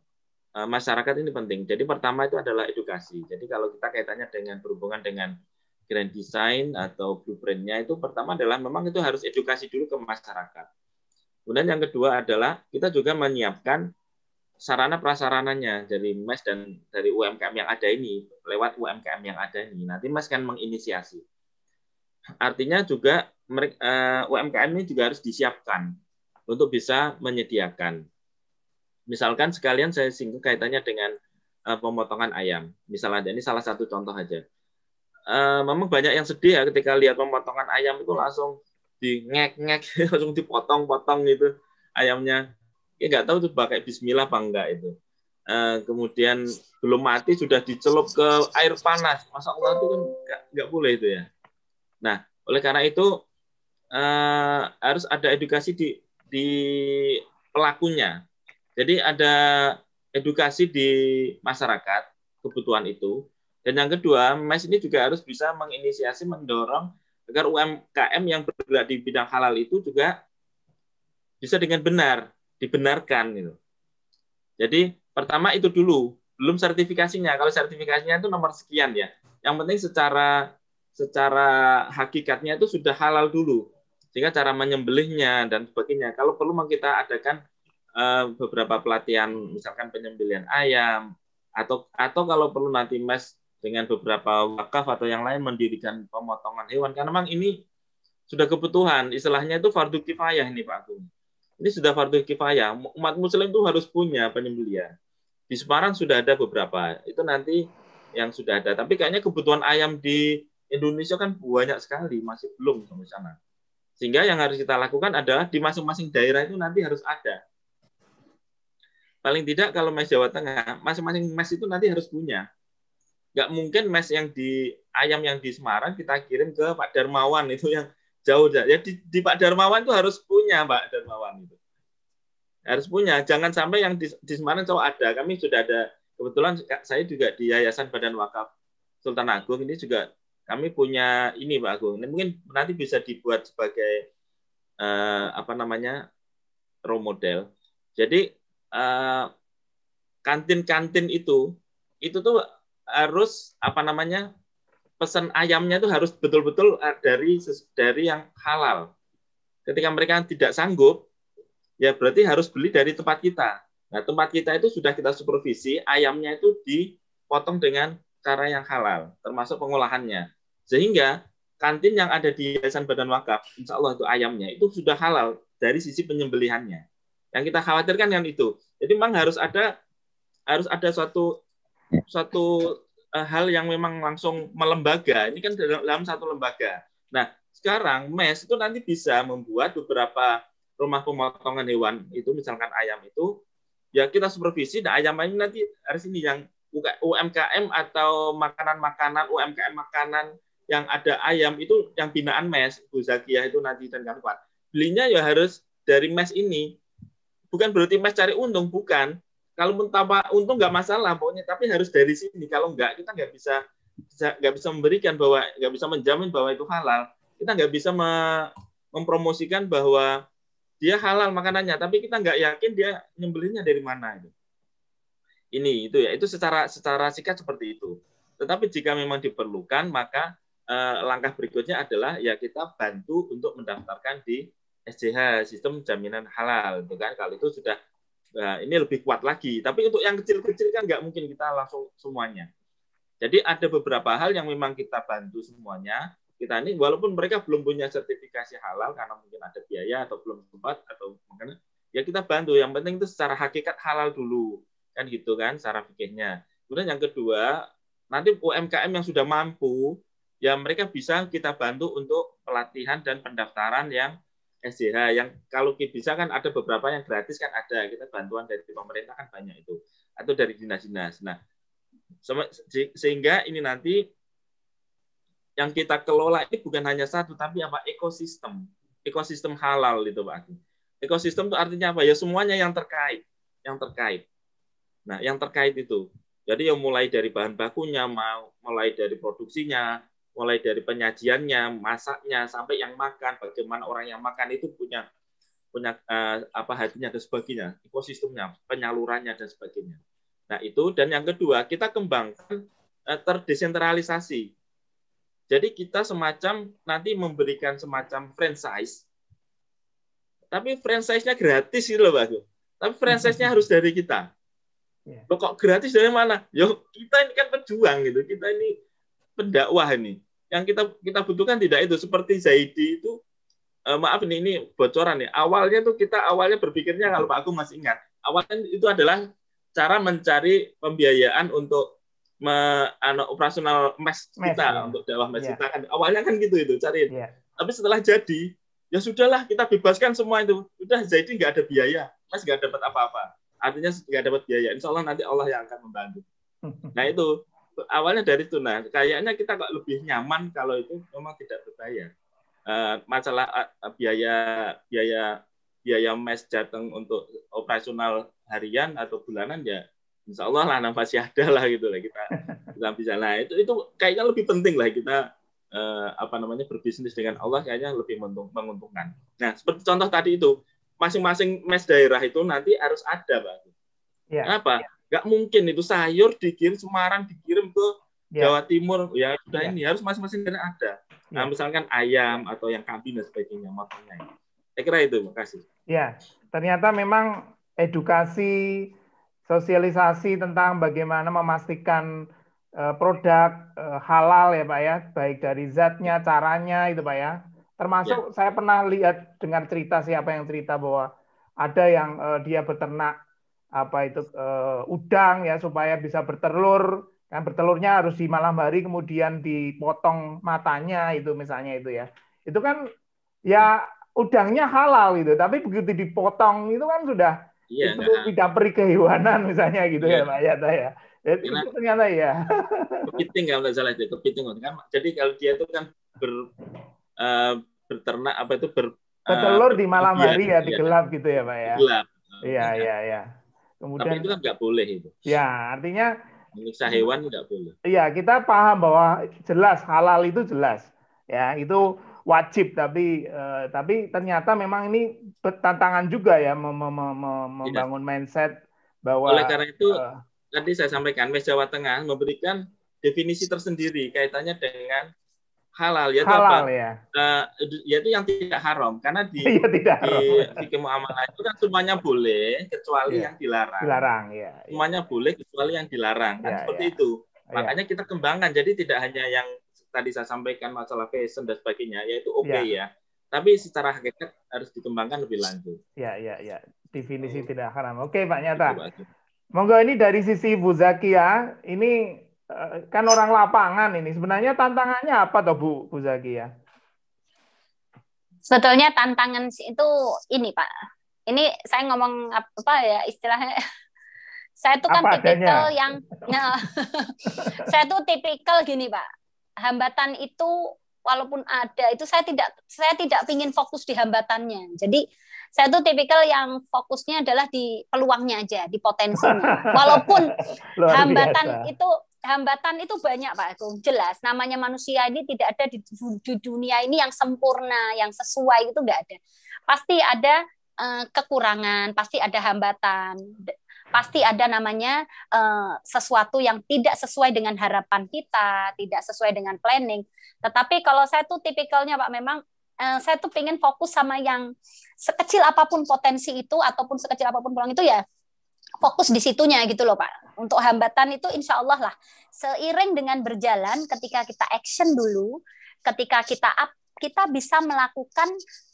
eh, masyarakat ini penting. Jadi pertama itu adalah edukasi. Jadi kalau kita kaitannya dengan berhubungan dengan grand design atau blueprintnya itu pertama adalah memang itu harus edukasi dulu ke masyarakat. Kemudian yang kedua adalah kita juga menyiapkan sarana prasarananya dari Mas dan dari UMKM yang ada ini lewat UMKM yang ada ini nanti Mas kan menginisiasi. Artinya juga eh, UMKM ini juga harus disiapkan untuk bisa menyediakan. Misalkan sekalian saya singgung kaitannya dengan eh, pemotongan ayam. Misalnya ini salah satu contoh aja. Eh, memang banyak yang sedih ya ketika lihat pemotongan ayam itu hmm. langsung di ngek ngek langsung dipotong-potong gitu ayamnya ya nggak tahu tuh pakai Bismillah apa enggak itu uh, kemudian belum mati sudah dicelup ke air panas masa Allah itu kan nggak boleh itu ya nah oleh karena itu uh, harus ada edukasi di di pelakunya jadi ada edukasi di masyarakat kebutuhan itu dan yang kedua, MES ini juga harus bisa menginisiasi, mendorong agar UMKM yang bergerak di bidang halal itu juga bisa dengan benar, dibenarkan. Gitu. Jadi pertama itu dulu, belum sertifikasinya. Kalau sertifikasinya itu nomor sekian ya. Yang penting secara secara hakikatnya itu sudah halal dulu. Sehingga cara menyembelihnya dan sebagainya. Kalau perlu kita adakan eh, beberapa pelatihan misalkan penyembelian ayam atau atau kalau perlu nanti mas e dengan beberapa wakaf atau yang lain mendirikan pemotongan hewan karena memang ini sudah kebutuhan istilahnya itu fardu kifayah ini Pak Agung ini sudah fardu kifayah umat muslim itu harus punya penyembelian di Semarang sudah ada beberapa itu nanti yang sudah ada tapi kayaknya kebutuhan ayam di Indonesia kan banyak sekali masih belum sampai sana sehingga yang harus kita lakukan adalah di masing-masing daerah itu nanti harus ada paling tidak kalau mes Jawa Tengah masing-masing Mas itu nanti harus punya nggak mungkin mes yang di ayam yang di Semarang kita kirim ke Pak Darmawan itu yang jauh ya di, di Pak Darmawan itu harus punya Pak Darmawan itu harus punya jangan sampai yang di, di Semarang cowok ada kami sudah ada kebetulan ya, saya juga di Yayasan Badan Wakaf Sultan Agung ini juga kami punya ini Pak Agung ini nah, mungkin nanti bisa dibuat sebagai eh, apa namanya role model jadi eh, kantin-kantin itu itu tuh harus apa namanya pesan ayamnya itu harus betul-betul eh, dari dari yang halal. Ketika mereka tidak sanggup, ya berarti harus beli dari tempat kita. Nah, tempat kita itu sudah kita supervisi, ayamnya itu dipotong dengan cara yang halal, termasuk pengolahannya. Sehingga kantin yang ada di Yayasan Badan Wakaf, insya Allah itu ayamnya, itu sudah halal dari sisi penyembelihannya. Yang kita khawatirkan yang itu. Jadi memang harus ada harus ada suatu satu uh, hal yang memang langsung melembaga. Ini kan dalam, satu lembaga. Nah, sekarang MES itu nanti bisa membuat beberapa rumah pemotongan hewan itu, misalkan ayam itu, ya kita supervisi, nah ayam ini nanti harus ini yang UMKM atau makanan-makanan, UMKM makanan yang ada ayam itu yang binaan MES, Bu Zakia itu nanti dan kawan Belinya ya harus dari MES ini. Bukan berarti MES cari untung, bukan kalau pun tanpa untung nggak masalah pokoknya tapi harus dari sini kalau nggak kita nggak bisa nggak bisa memberikan bahwa nggak bisa menjamin bahwa itu halal kita nggak bisa me, mempromosikan bahwa dia halal makanannya tapi kita nggak yakin dia nyembelihnya dari mana itu ini itu ya itu secara secara sikap seperti itu tetapi jika memang diperlukan maka eh, langkah berikutnya adalah ya kita bantu untuk mendaftarkan di SJH sistem jaminan halal bukan gitu kalau itu sudah Nah, ini lebih kuat lagi. Tapi untuk yang kecil-kecil kan nggak mungkin kita langsung semuanya. Jadi ada beberapa hal yang memang kita bantu semuanya. Kita ini walaupun mereka belum punya sertifikasi halal karena mungkin ada biaya atau belum sempat atau mungkin ya kita bantu. Yang penting itu secara hakikat halal dulu kan gitu kan secara pikirnya Kemudian yang kedua nanti UMKM yang sudah mampu ya mereka bisa kita bantu untuk pelatihan dan pendaftaran yang SDH yang kalau bisa kan ada beberapa yang gratis kan ada kita bantuan dari pemerintah kan banyak itu atau dari dinas-dinas. Nah, sehingga ini nanti yang kita kelola ini bukan hanya satu tapi apa ekosistem ekosistem halal itu Pak Ekosistem itu artinya apa? Ya semuanya yang terkait, yang terkait. Nah, yang terkait itu. Jadi yang mulai dari bahan bakunya, mau mulai dari produksinya, mulai dari penyajiannya, masaknya, sampai yang makan, bagaimana orang yang makan itu punya punya uh, apa hatinya dan sebagainya, ekosistemnya, penyalurannya dan sebagainya. Nah itu dan yang kedua kita kembangkan uh, terdesentralisasi. Jadi kita semacam nanti memberikan semacam franchise, tapi franchise-nya gratis gitu loh Pak. Tapi franchise-nya harus dari kita. Iya. Loh kok gratis dari mana? Yo kita ini kan pejuang gitu, kita ini pendakwah ini. Yang kita kita butuhkan tidak itu seperti Zaidi itu eh, maaf nih ini bocoran nih. Ya. Awalnya tuh kita awalnya berpikirnya kalau Pak Agung masih ingat, awalnya itu adalah cara mencari pembiayaan untuk me, ano, operasional mes kita mes, ya. untuk dakwah mes yeah. kita kan. Awalnya kan gitu itu cari. Yeah. Tapi setelah jadi ya sudahlah kita bebaskan semua itu. Sudah Zaidi nggak ada biaya, mes nggak dapat apa-apa. Artinya nggak dapat biaya. Insya Allah nanti Allah yang akan membantu. Nah itu awalnya dari itu. Nah, kayaknya kita kok lebih nyaman kalau itu memang tidak berbayar. Uh, masalah uh, biaya biaya biaya mes jateng untuk operasional harian atau bulanan ya Insya Allah lah nafas ada lah gitu lah kita kita bisa Nah itu itu kayaknya lebih penting lah kita uh, apa namanya berbisnis dengan Allah kayaknya lebih menguntungkan. Nah seperti contoh tadi itu masing-masing mes daerah itu nanti harus ada pak. Ya, Kenapa? Ya nggak mungkin itu sayur dikirim Semarang dikirim ke yeah. Jawa Timur ya sudah yeah. ini harus masing-masing ada. Nah ya. misalkan ayam atau yang kambing dan sebagainya motongnya Saya kira itu, makasih. Ya, ternyata memang edukasi, sosialisasi tentang bagaimana memastikan eh, produk eh, halal ya Pak ya, baik dari zatnya, caranya itu Pak ya. Termasuk yeah. saya pernah lihat dengan cerita siapa yang cerita bahwa ada yang eh, dia beternak apa itu uh, udang ya supaya bisa bertelur kan bertelurnya harus di malam hari kemudian dipotong matanya itu misalnya itu ya itu kan ya udangnya halal gitu tapi begitu dipotong itu kan sudah iya, itu nah. perih kehewanan misalnya gitu iya. ya Pak Yata ya jadi nah, eh, itu ternyata ya kepiting kalau nggak salah itu kepiting kan jadi kalau dia itu kan ber uh, berternak apa itu ber bertelur di malam hari ya, ya di gelap gitu ya Pak gitu ya, ya. gelap iya, iya iya iya Kemudian, Tapi itu kan nggak boleh itu. Ya, artinya menyiksa hewan nggak boleh. Iya, kita paham bahwa jelas halal itu jelas. Ya, itu wajib tapi eh, tapi ternyata memang ini tantangan juga ya mem mem mem iya. membangun mindset bahwa Oleh karena itu uh, tadi saya sampaikan Mes Jawa Tengah memberikan definisi tersendiri kaitannya dengan halal ya halal, apa? ya. Uh, eh, yaitu yang tidak haram karena di ya, tidak di fikih muamalah itu kan semuanya boleh kecuali ya. yang dilarang. Dilarang ya. ya. Semuanya boleh kecuali yang dilarang. Kan ya, seperti ya. itu. Iya. Makanya ya. kita kembangkan jadi tidak hanya yang tadi saya sampaikan masalah fashion dan sebagainya yaitu oke okay, ya. ya. Tapi secara hakikat harus dikembangkan lebih lanjut. Iya iya iya. Definisi oh. tidak haram. Oke Pak Nyata. Monggo ini dari sisi Bu Zakia, ini Eh, kan orang lapangan ini sebenarnya tantangannya apa toh Bu Bu Zaki ya? Sebetulnya tantangan itu ini Pak. Ini saya ngomong apa ya istilahnya saya tuh kan tipikal yang nah, saya tuh tipikal gini Pak. Hambatan itu walaupun ada itu saya tidak saya tidak ingin fokus di hambatannya. Jadi saya tuh tipikal yang fokusnya adalah di peluangnya aja, di potensinya. Walaupun hambatan itu hambatan itu banyak Pak Agung, jelas. Namanya manusia ini tidak ada di, dunia ini yang sempurna, yang sesuai itu enggak ada. Pasti ada eh, kekurangan, pasti ada hambatan, pasti ada namanya eh, sesuatu yang tidak sesuai dengan harapan kita, tidak sesuai dengan planning. Tetapi kalau saya tuh tipikalnya Pak memang eh, saya tuh pengen fokus sama yang sekecil apapun potensi itu ataupun sekecil apapun peluang itu ya fokus di situnya gitu loh Pak. Untuk hambatan itu insya Allah lah seiring dengan berjalan ketika kita action dulu, ketika kita up, kita bisa melakukan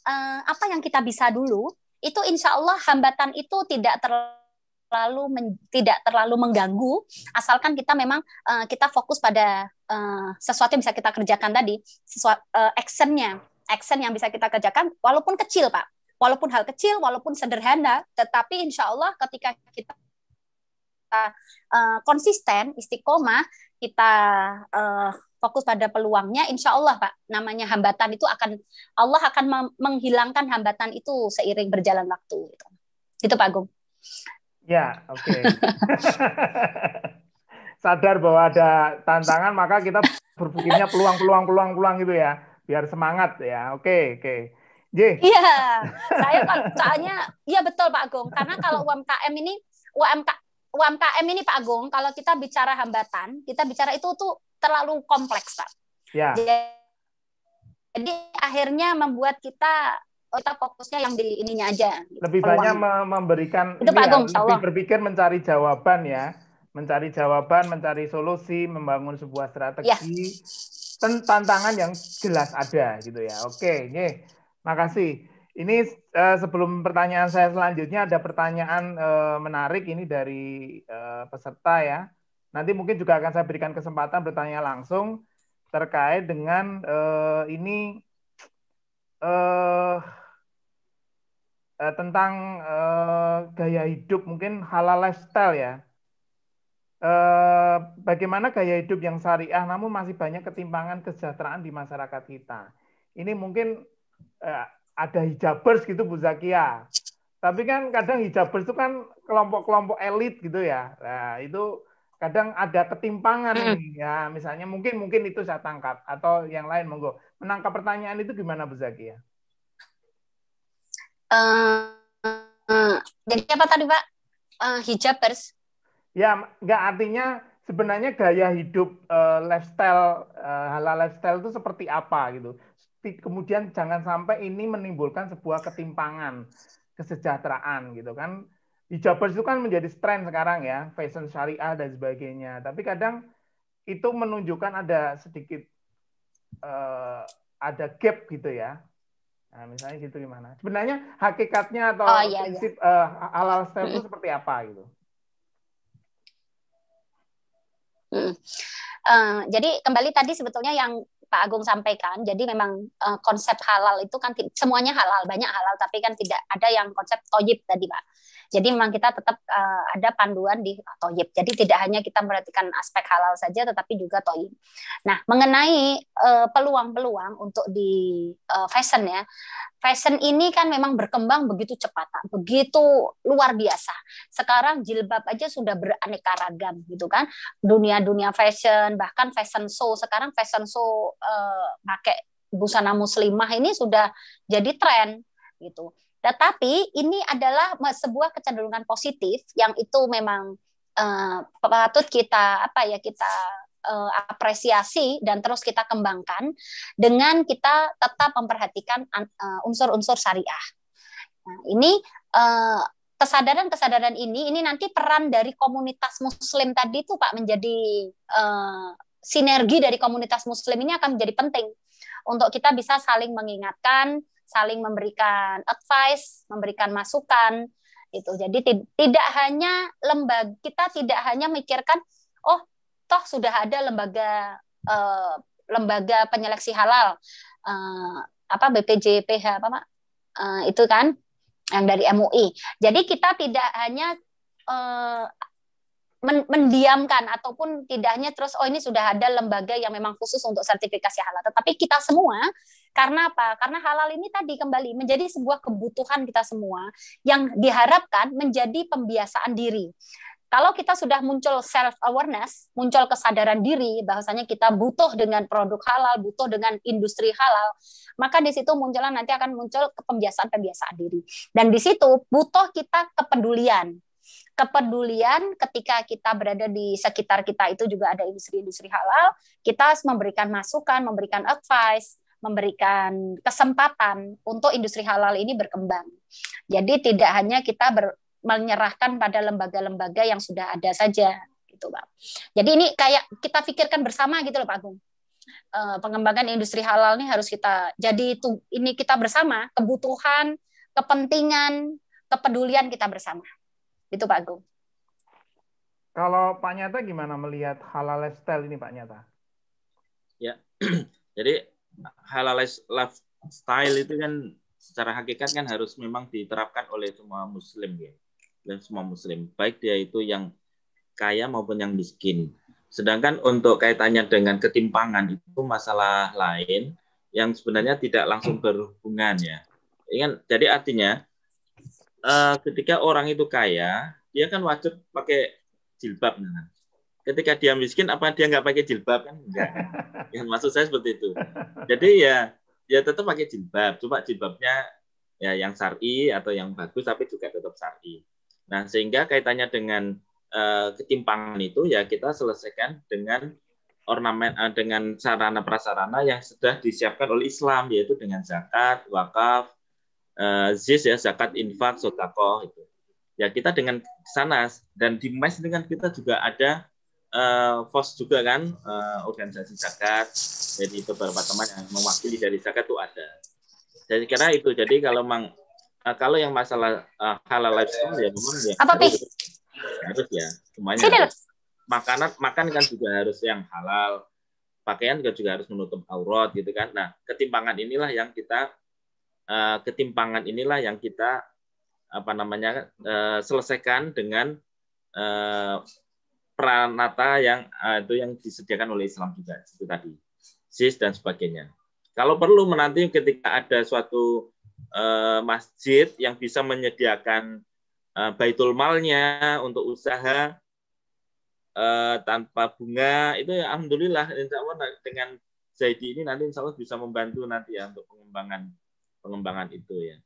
uh, apa yang kita bisa dulu, itu insya Allah hambatan itu tidak terlalu men, tidak terlalu mengganggu asalkan kita memang uh, kita fokus pada uh, sesuatu yang bisa kita kerjakan tadi, sesuatu actionnya, action yang bisa kita kerjakan walaupun kecil Pak walaupun hal kecil, walaupun sederhana, tetapi insya Allah ketika kita uh, konsisten, istiqomah, kita uh, fokus pada peluangnya, insya Allah Pak, namanya hambatan itu akan Allah akan menghilangkan hambatan itu seiring berjalan waktu. Gitu, gitu Pak Agung. Ya, oke. Okay. Sadar bahwa ada tantangan, maka kita berpikirnya peluang, peluang, peluang, peluang gitu ya, biar semangat ya. Oke, okay, oke. Okay. J. Iya, saya soalnya kan iya betul Pak Agung. Karena kalau UMKM ini UMK, UMKM ini Pak Agung, kalau kita bicara hambatan, kita bicara itu tuh terlalu kompleks Pak. Ya. Jadi akhirnya membuat kita oh, kita fokusnya yang di ininya aja. lebih peluang. banyak memberikan itu Pak ya, Agung, ya, lebih berpikir mencari jawaban ya, mencari jawaban, mencari solusi, membangun sebuah strategi. Ya tantangan yang jelas ada gitu ya. Oke, nih. Makasih. Ini uh, sebelum pertanyaan saya selanjutnya ada pertanyaan uh, menarik ini dari uh, peserta ya. Nanti mungkin juga akan saya berikan kesempatan bertanya langsung terkait dengan uh, ini uh, uh, tentang uh, gaya hidup mungkin halal lifestyle ya. Uh, bagaimana gaya hidup yang syariah namun masih banyak ketimpangan kesejahteraan di masyarakat kita. Ini mungkin eh, ada hijabers gitu Bu Zakia. Tapi kan kadang hijabers itu kan kelompok-kelompok elit gitu ya. Nah, itu kadang ada ketimpangan hmm. ya misalnya mungkin mungkin itu saya tangkap atau yang lain monggo menangkap pertanyaan itu gimana Bu Zakia? Uh, uh, jadi apa tadi Pak? Uh, eh, hijabers? Ya nggak artinya sebenarnya gaya hidup uh, lifestyle uh, halal lifestyle itu seperti apa gitu kemudian jangan sampai ini menimbulkan sebuah ketimpangan kesejahteraan gitu kan hijabers itu kan menjadi tren sekarang ya fashion syariah dan sebagainya tapi kadang itu menunjukkan ada sedikit uh, ada gap gitu ya nah misalnya gitu gimana sebenarnya hakikatnya atau oh, iya, iya. prinsip iya. Uh, halal itu seperti apa gitu Hmm. Uh, jadi kembali tadi sebetulnya yang Pak Agung sampaikan, jadi memang uh, konsep halal itu kan semuanya halal, banyak halal, tapi kan tidak ada yang konsep toyib tadi Pak. Jadi memang kita tetap uh, ada panduan di toyib. Jadi tidak hanya kita memperhatikan aspek halal saja, tetapi juga toyib. Nah, mengenai eh, peluang-peluang uh, untuk di uh, fashion ya, fashion ini kan memang berkembang begitu cepat, begitu luar biasa. Sekarang jilbab aja sudah beraneka ragam gitu kan. Dunia-dunia fashion, bahkan fashion show sekarang fashion show uh, pakai busana muslimah ini sudah jadi tren gitu. Tetapi ini adalah sebuah kecenderungan positif yang itu memang uh, patut kita apa ya kita uh, apresiasi dan terus kita kembangkan dengan kita tetap memperhatikan eh, unsur-unsur uh, syariah. Nah, ini kesadaran-kesadaran uh, ini ini nanti peran dari komunitas muslim tadi itu Pak menjadi uh, sinergi dari komunitas muslim ini akan menjadi penting untuk kita bisa saling mengingatkan saling memberikan advice, memberikan masukan itu. Jadi tidak hanya lembaga kita tidak hanya mikirkan oh toh sudah ada lembaga eh, lembaga penyeleksi halal eh, apa BPJPH apa Pak? Eh, itu kan yang dari MUI. Jadi kita tidak hanya eh, men mendiamkan ataupun tidaknya terus oh ini sudah ada lembaga yang memang khusus untuk sertifikasi halal tetapi kita semua karena apa karena halal ini tadi kembali menjadi sebuah kebutuhan kita semua yang diharapkan menjadi pembiasaan diri kalau kita sudah muncul self awareness, muncul kesadaran diri bahwasanya kita butuh dengan produk halal, butuh dengan industri halal, maka di situ muncullah nanti akan muncul kebiasaan pembiasaan diri. Dan di situ butuh kita kepedulian kepedulian ketika kita berada di sekitar kita itu juga ada industri-industri halal, kita harus memberikan masukan, memberikan advice, memberikan kesempatan untuk industri halal ini berkembang. Jadi tidak hanya kita ber, menyerahkan pada lembaga-lembaga yang sudah ada saja gitu, Pak. Jadi ini kayak kita pikirkan bersama gitu loh, Pak Agung. Uh, pengembangan industri halal ini harus kita jadi itu ini kita bersama kebutuhan, kepentingan, kepedulian kita bersama. Itu Pak Agung. Kalau Pak Nyata gimana melihat halal lifestyle ini Pak Nyata? Ya, jadi halal lifestyle itu kan secara hakikat kan harus memang diterapkan oleh semua muslim ya. Dan semua muslim, baik dia itu yang kaya maupun yang miskin. Sedangkan untuk kaitannya dengan ketimpangan itu masalah lain yang sebenarnya tidak langsung berhubungan ya. Ingat, jadi artinya uh, ketika orang itu kaya, dia kan wajib pakai jilbab. Nah. Ketika dia miskin, apa dia nggak pakai jilbab kan? Enggak. Yang maksud saya seperti itu. Jadi ya, ya tetap pakai jilbab. Cuma jilbabnya ya yang sari atau yang bagus, tapi juga tetap sari. Nah, sehingga kaitannya dengan uh, ketimpangan itu ya kita selesaikan dengan ornamen eh, dengan sarana prasarana yang sudah disiapkan oleh Islam yaitu dengan zakat, wakaf, uh, eh, ziz ya zakat infak sodako itu ya kita dengan sana dan di mes dengan kita juga ada uh, eh, FOS juga kan uh, organisasi zakat jadi beberapa teman yang mewakili dari zakat itu ada jadi karena itu jadi kalau memang uh, kalau yang masalah uh, halal lifestyle ya memang ya apa harus, harus ya semuanya makanan makan kan juga harus yang halal pakaian juga, juga harus menutup aurat gitu kan nah ketimpangan inilah yang kita Eh, ketimpangan inilah yang kita apa namanya eh, selesaikan dengan uh, pranata yang itu yang disediakan oleh Islam juga itu tadi sis dan sebagainya. Kalau perlu menanti ketika ada suatu masjid yang bisa menyediakan uh, baitul malnya untuk usaha tanpa bunga itu ya alhamdulillah insya Allah dengan Zaidi ini nanti insya Allah bisa membantu nanti ya untuk pengembangan pengembangan itu ya.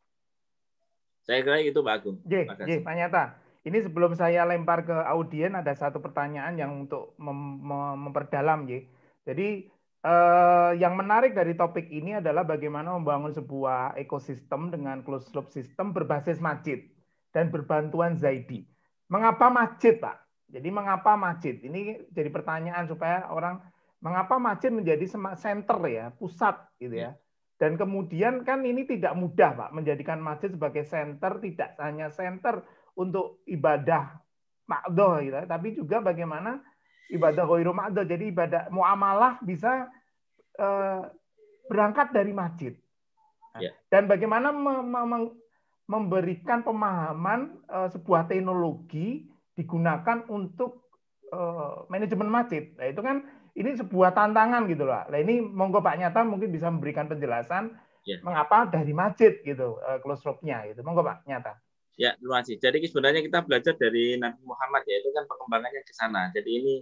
Saya kira itu Pak Agung. Ye, ye, Pak Nyata. Ini sebelum saya lempar ke audien ada satu pertanyaan yang untuk mem mem memperdalam ye. Jadi eh, yang menarik dari topik ini adalah bagaimana membangun sebuah ekosistem dengan closed loop system berbasis masjid dan berbantuan Zaidi. Mengapa masjid, Pak? Jadi mengapa masjid? Ini jadi pertanyaan supaya orang mengapa masjid menjadi center ya, pusat gitu ya. Dan kemudian kan ini tidak mudah Pak, menjadikan masjid sebagai center, tidak hanya center untuk ibadah makdoh, gitu, tapi juga bagaimana ibadah ghoiru makdoh, jadi ibadah muamalah bisa eh, berangkat dari masjid. Ya. Dan bagaimana memberikan pemahaman eh, sebuah teknologi digunakan untuk eh, manajemen masjid. Nah, itu kan ini sebuah tantangan gitu loh. Nah, ini monggo Pak Nyata mungkin bisa memberikan penjelasan ya. mengapa dari masjid gitu eh, close rope nya gitu. Monggo Pak Nyata. Ya, terima kasih. Jadi sebenarnya kita belajar dari Nabi Muhammad ya, itu kan perkembangannya ke sana. Jadi ini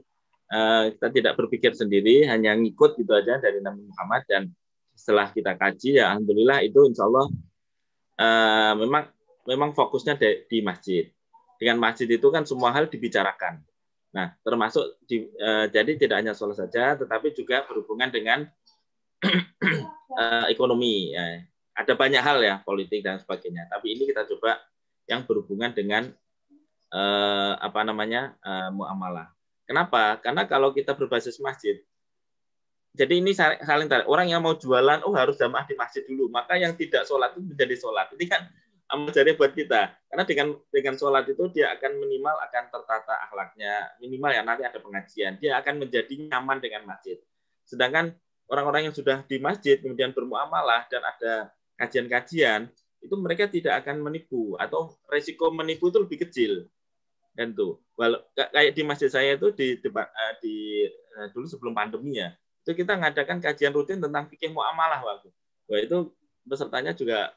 uh, kita tidak berpikir sendiri, hanya ngikut gitu aja dari Nabi Muhammad dan setelah kita kaji ya alhamdulillah itu insya Allah eh, memang memang fokusnya di, di masjid. Dengan masjid itu kan semua hal dibicarakan Nah, termasuk di, eh, jadi tidak hanya solar saja, tetapi juga berhubungan dengan eh, ekonomi. Ya. Ada banyak hal ya, politik dan sebagainya. Tapi ini kita coba yang berhubungan dengan eh, apa namanya muamalah. Kenapa? Karena kalau kita berbasis masjid, jadi ini saling tarik. Orang yang mau jualan, oh harus jamaah di masjid dulu. Maka yang tidak sholat itu menjadi sholat. Ini kan amal jariah buat kita. Karena dengan dengan sholat itu dia akan minimal akan tertata akhlaknya, minimal ya nanti ada pengajian, dia akan menjadi nyaman dengan masjid. Sedangkan orang-orang yang sudah di masjid kemudian bermuamalah dan ada kajian-kajian, itu mereka tidak akan menipu atau resiko menipu itu lebih kecil. Dan tuh, walau, kayak di masjid saya itu di, eh, di, di eh, dulu sebelum pandemi ya, itu kita mengadakan kajian rutin tentang fikih muamalah waktu. Wah itu pesertanya juga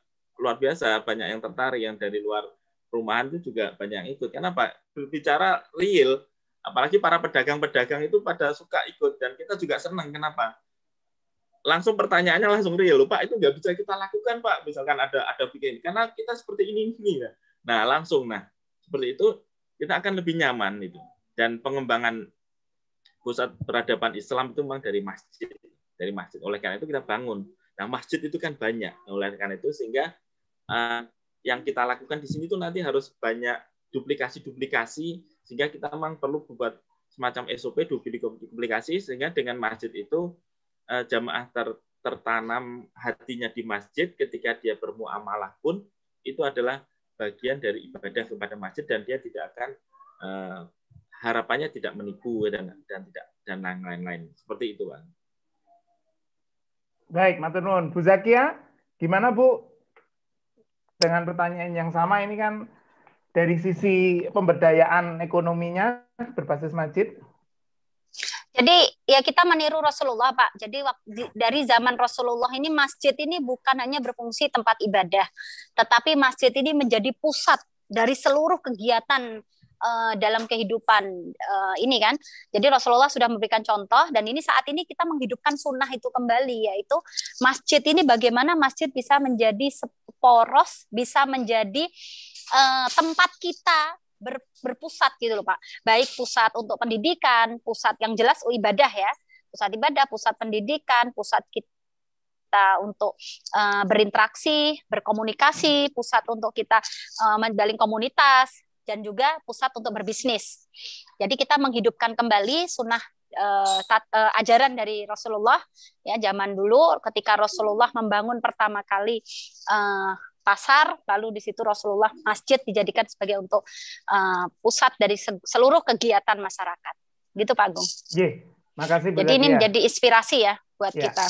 luar biasa banyak yang tertarik yang dari luar perumahan itu juga banyak yang ikut karena pak berbicara real apalagi para pedagang-pedagang itu pada suka ikut dan kita juga senang kenapa langsung pertanyaannya langsung real lupa pak itu nggak bisa kita lakukan pak misalkan ada ada bikin karena kita seperti ini ini ya. nah langsung nah seperti itu kita akan lebih nyaman itu dan pengembangan pusat peradaban Islam itu memang dari masjid dari masjid oleh karena itu kita bangun nah masjid itu kan banyak oleh karena itu sehingga Ah, yang kita lakukan di sini itu nanti harus banyak duplikasi-duplikasi sehingga kita memang perlu buat semacam SOP duplikasi sehingga dengan masjid itu uh, jamaah ter, tertanam hatinya di masjid ketika dia bermuamalah pun itu adalah bagian dari ibadah kepada masjid dan dia tidak akan uh, harapannya tidak menipu gitu, dan dan tidak dan lain-lain seperti itu bang. Baik, Matunun. Bu Zakia, gimana Bu dengan pertanyaan yang sama ini kan dari sisi pemberdayaan ekonominya berbasis masjid. Jadi ya kita meniru Rasulullah Pak. Jadi dari zaman Rasulullah ini masjid ini bukan hanya berfungsi tempat ibadah, tetapi masjid ini menjadi pusat dari seluruh kegiatan uh, dalam kehidupan uh, ini kan. Jadi Rasulullah sudah memberikan contoh dan ini saat ini kita menghidupkan sunnah itu kembali yaitu masjid ini bagaimana masjid bisa menjadi poros, bisa menjadi uh, tempat kita ber, berpusat gitu loh Pak. Baik pusat untuk pendidikan, pusat yang jelas ibadah ya, pusat ibadah, pusat pendidikan, pusat kita untuk uh, berinteraksi, berkomunikasi, pusat untuk kita uh, menjalin komunitas, dan juga pusat untuk berbisnis. Jadi kita menghidupkan kembali sunnah uh, tat, uh, ajaran dari Rasulullah ya zaman dulu ketika Rasulullah membangun pertama kali uh, pasar lalu di situ Rasulullah masjid dijadikan sebagai untuk uh, pusat dari seluruh kegiatan masyarakat gitu Pak Agung. Ye, makasih. Jadi ini ya. menjadi inspirasi ya buat ya. kita.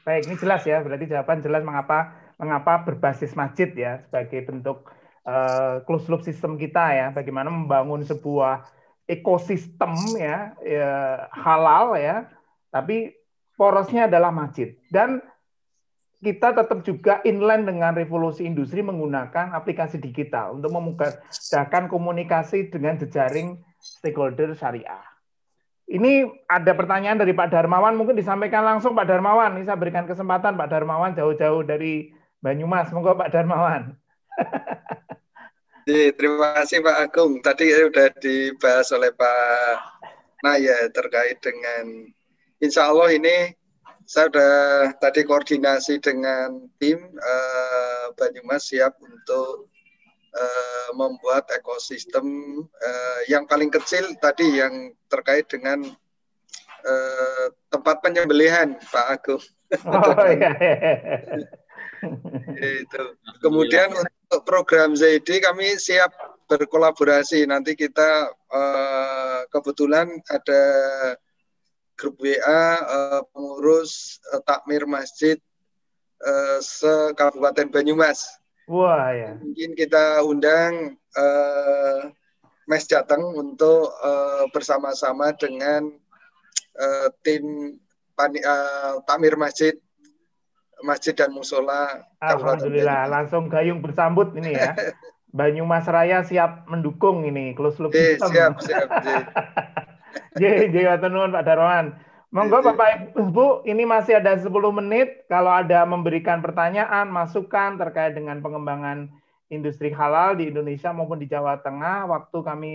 Baik, ini jelas ya berarti jawaban jelas mengapa mengapa berbasis masjid ya sebagai bentuk uh, closed loop system kita ya, bagaimana membangun sebuah ekosistem ya, ya halal ya, tapi porosnya adalah masjid dan kita tetap juga inline dengan revolusi industri menggunakan aplikasi digital untuk memudahkan komunikasi dengan jejaring stakeholder syariah. Ini ada pertanyaan dari Pak Darmawan, mungkin disampaikan langsung Pak Darmawan. Ini saya berikan kesempatan Pak Darmawan jauh-jauh dari Banyumas. Monggo Pak Darmawan terima kasih Pak Agung. Tadi sudah dibahas oleh Pak Naya terkait dengan Insya Allah ini saya sudah tadi koordinasi dengan tim uh, Banyumas siap untuk uh, membuat ekosistem uh, yang paling kecil tadi yang terkait dengan uh, tempat penyembelihan Pak Agung. Oh, iya. itu. Kemudian iya untuk program ZD kami siap berkolaborasi. Nanti kita uh, kebetulan ada grup WA uh, eh, pengurus uh, takmir masjid uh, se Kabupaten Banyumas. Wah ya. Mungkin kita undang uh, Mas Jateng untuk uh, bersama-sama dengan uh, tim pan, uh, takmir Masjid masjid dan musola. Alhamdulillah, langsung gayung bersambut ini ya. Banyumas Raya siap mendukung ini close loop Ye, system. Siap, siap. Ye, ye, Pak Darwan. Monggo Bapak Ibu, ini masih ada 10 menit kalau ada memberikan pertanyaan, masukan terkait dengan pengembangan industri halal di Indonesia maupun di Jawa Tengah, waktu kami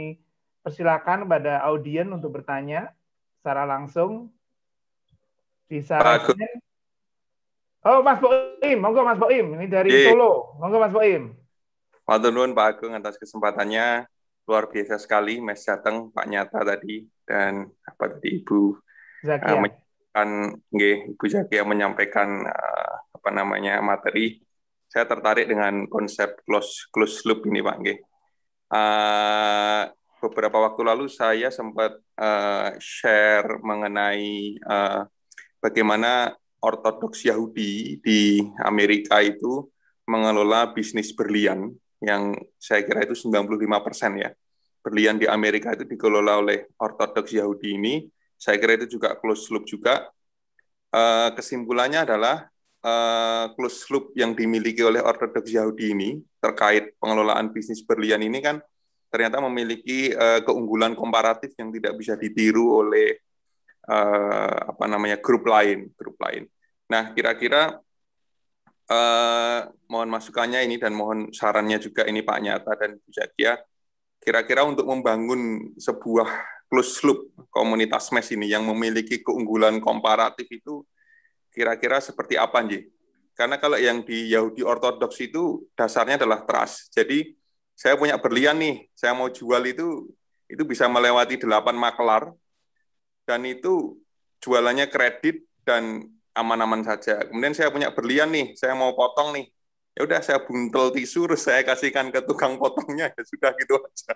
persilakan pada audien untuk bertanya secara langsung. Bisa Pak, Oh, Mas Boim, monggo Mas Boim, ini dari Ye. Iya. Solo. Monggo Mas Boim. Matur Pak Agung atas kesempatannya. Luar biasa sekali Mas Jateng, Pak Nyata tadi dan apa tadi Ibu eh, Zakia. Uh, menyampaikan nggih, Ibu Zakia menyampaikan uh, apa namanya materi. Saya tertarik dengan konsep close close loop ini Pak nggih. Uh, beberapa waktu lalu saya sempat uh, share mengenai uh, bagaimana Ortodoks Yahudi di Amerika itu mengelola bisnis berlian yang saya kira itu 95 persen ya. Berlian di Amerika itu dikelola oleh Ortodoks Yahudi ini. Saya kira itu juga close loop juga. Eh, kesimpulannya adalah eh, close loop yang dimiliki oleh Ortodoks Yahudi ini terkait pengelolaan bisnis berlian ini kan ternyata memiliki eh, keunggulan komparatif yang tidak bisa ditiru oleh apa namanya grup lain, grup lain. Nah, kira-kira eh, mohon masukannya ini dan mohon sarannya juga ini Pak Nyata dan Bu Zakia, kira-kira untuk membangun sebuah close loop komunitas mes ini yang memiliki keunggulan komparatif itu kira-kira seperti apa, Nji? Karena kalau yang di Yahudi Ortodoks itu dasarnya adalah trust. Jadi saya punya berlian nih, saya mau jual itu, itu bisa melewati delapan makelar, dan itu jualannya kredit dan aman-aman saja. Kemudian saya punya berlian nih, saya mau potong nih. Ya udah saya buntel tisu, saya kasihkan ke tukang potongnya, ya sudah gitu aja.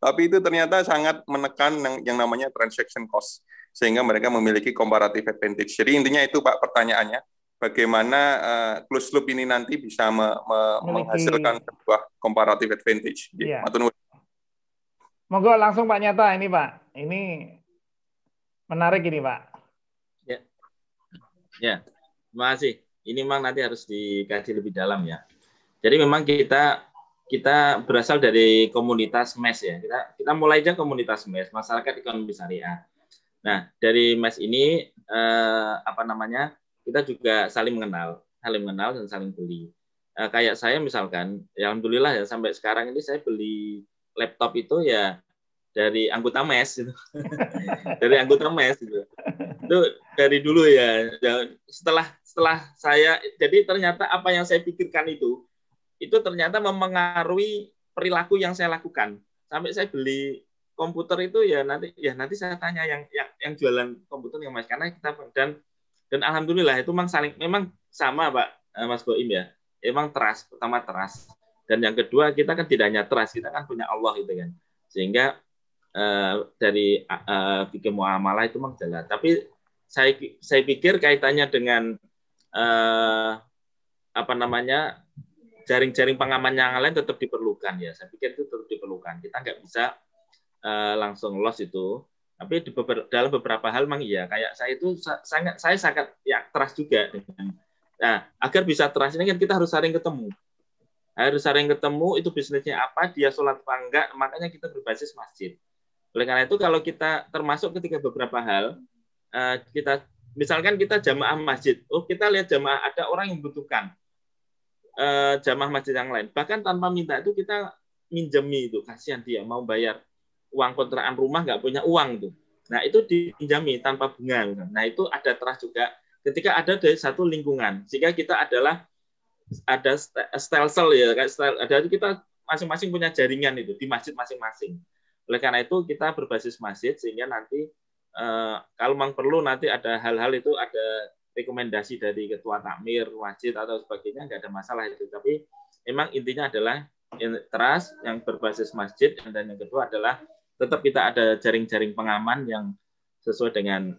Tapi itu ternyata sangat menekan yang, yang namanya transaction cost, sehingga mereka memiliki comparative advantage. Jadi intinya itu Pak pertanyaannya, bagaimana uh, eh, close loop ini nanti bisa me me menghasilkan sebuah comparative advantage. Ya. Yeah. Monggo langsung Pak Nyata ini Pak, ini menarik ini Pak Ya, terima kasih. Ini memang nanti harus dikaji lebih dalam ya. Jadi memang kita kita berasal dari komunitas MES ya. Kita kita mulai aja komunitas MES, masyarakat ekonomi syariah. Nah, dari MES ini eh, apa namanya? Kita juga saling mengenal, saling mengenal dan saling beli. Eh, kayak saya misalkan, ya alhamdulillah ya sampai sekarang ini saya beli laptop itu ya dari anggota MES gitu. dari anggota MES gitu itu dari dulu ya setelah setelah saya jadi ternyata apa yang saya pikirkan itu itu ternyata memengaruhi perilaku yang saya lakukan sampai saya beli komputer itu ya nanti ya nanti saya tanya yang yang, yang jualan komputer yang mas karena kita dan dan alhamdulillah itu memang saling memang sama pak eh, mas Boim ya emang trust pertama trust dan yang kedua kita kan tidak hanya teras kita kan punya Allah gitu kan sehingga Uh, dari uh, muamalah itu memang jalan. Tapi saya saya pikir kaitannya dengan eh, apa namanya jaring-jaring pengaman yang lain tetap diperlukan ya. Saya pikir itu tetap diperlukan. Kita nggak bisa eh, langsung los itu. Tapi di beber, dalam beberapa hal memang iya. Kayak saya itu sangat saya sangat ya trust juga dengan Nah, agar bisa trust ini kan kita harus sering ketemu. Harus sering ketemu itu bisnisnya apa, dia sholat apa enggak, makanya kita berbasis masjid. Oleh karena itu kalau kita termasuk ketika beberapa hal, Eh, kita misalkan kita jamaah masjid, oh kita lihat jamaah ada orang yang butuhkan eh, jamaah masjid yang lain, bahkan tanpa minta itu kita minjemi itu, kasihan dia mau bayar uang kontrakan rumah nggak punya uang tuh. Nah itu dipinjami tanpa bunga. Nah itu ada trust juga ketika ada dari satu lingkungan, sehingga kita adalah ada stelsel ya, ada itu kita masing-masing punya jaringan itu di masjid masing-masing. Oleh karena itu kita berbasis masjid sehingga nanti Eh, kalau memang perlu nanti ada hal-hal itu ada rekomendasi dari ketua takmir, wajib atau sebagainya nggak ada masalah itu. Tapi memang intinya adalah trust yang berbasis masjid dan yang kedua adalah tetap kita ada jaring-jaring pengaman yang sesuai dengan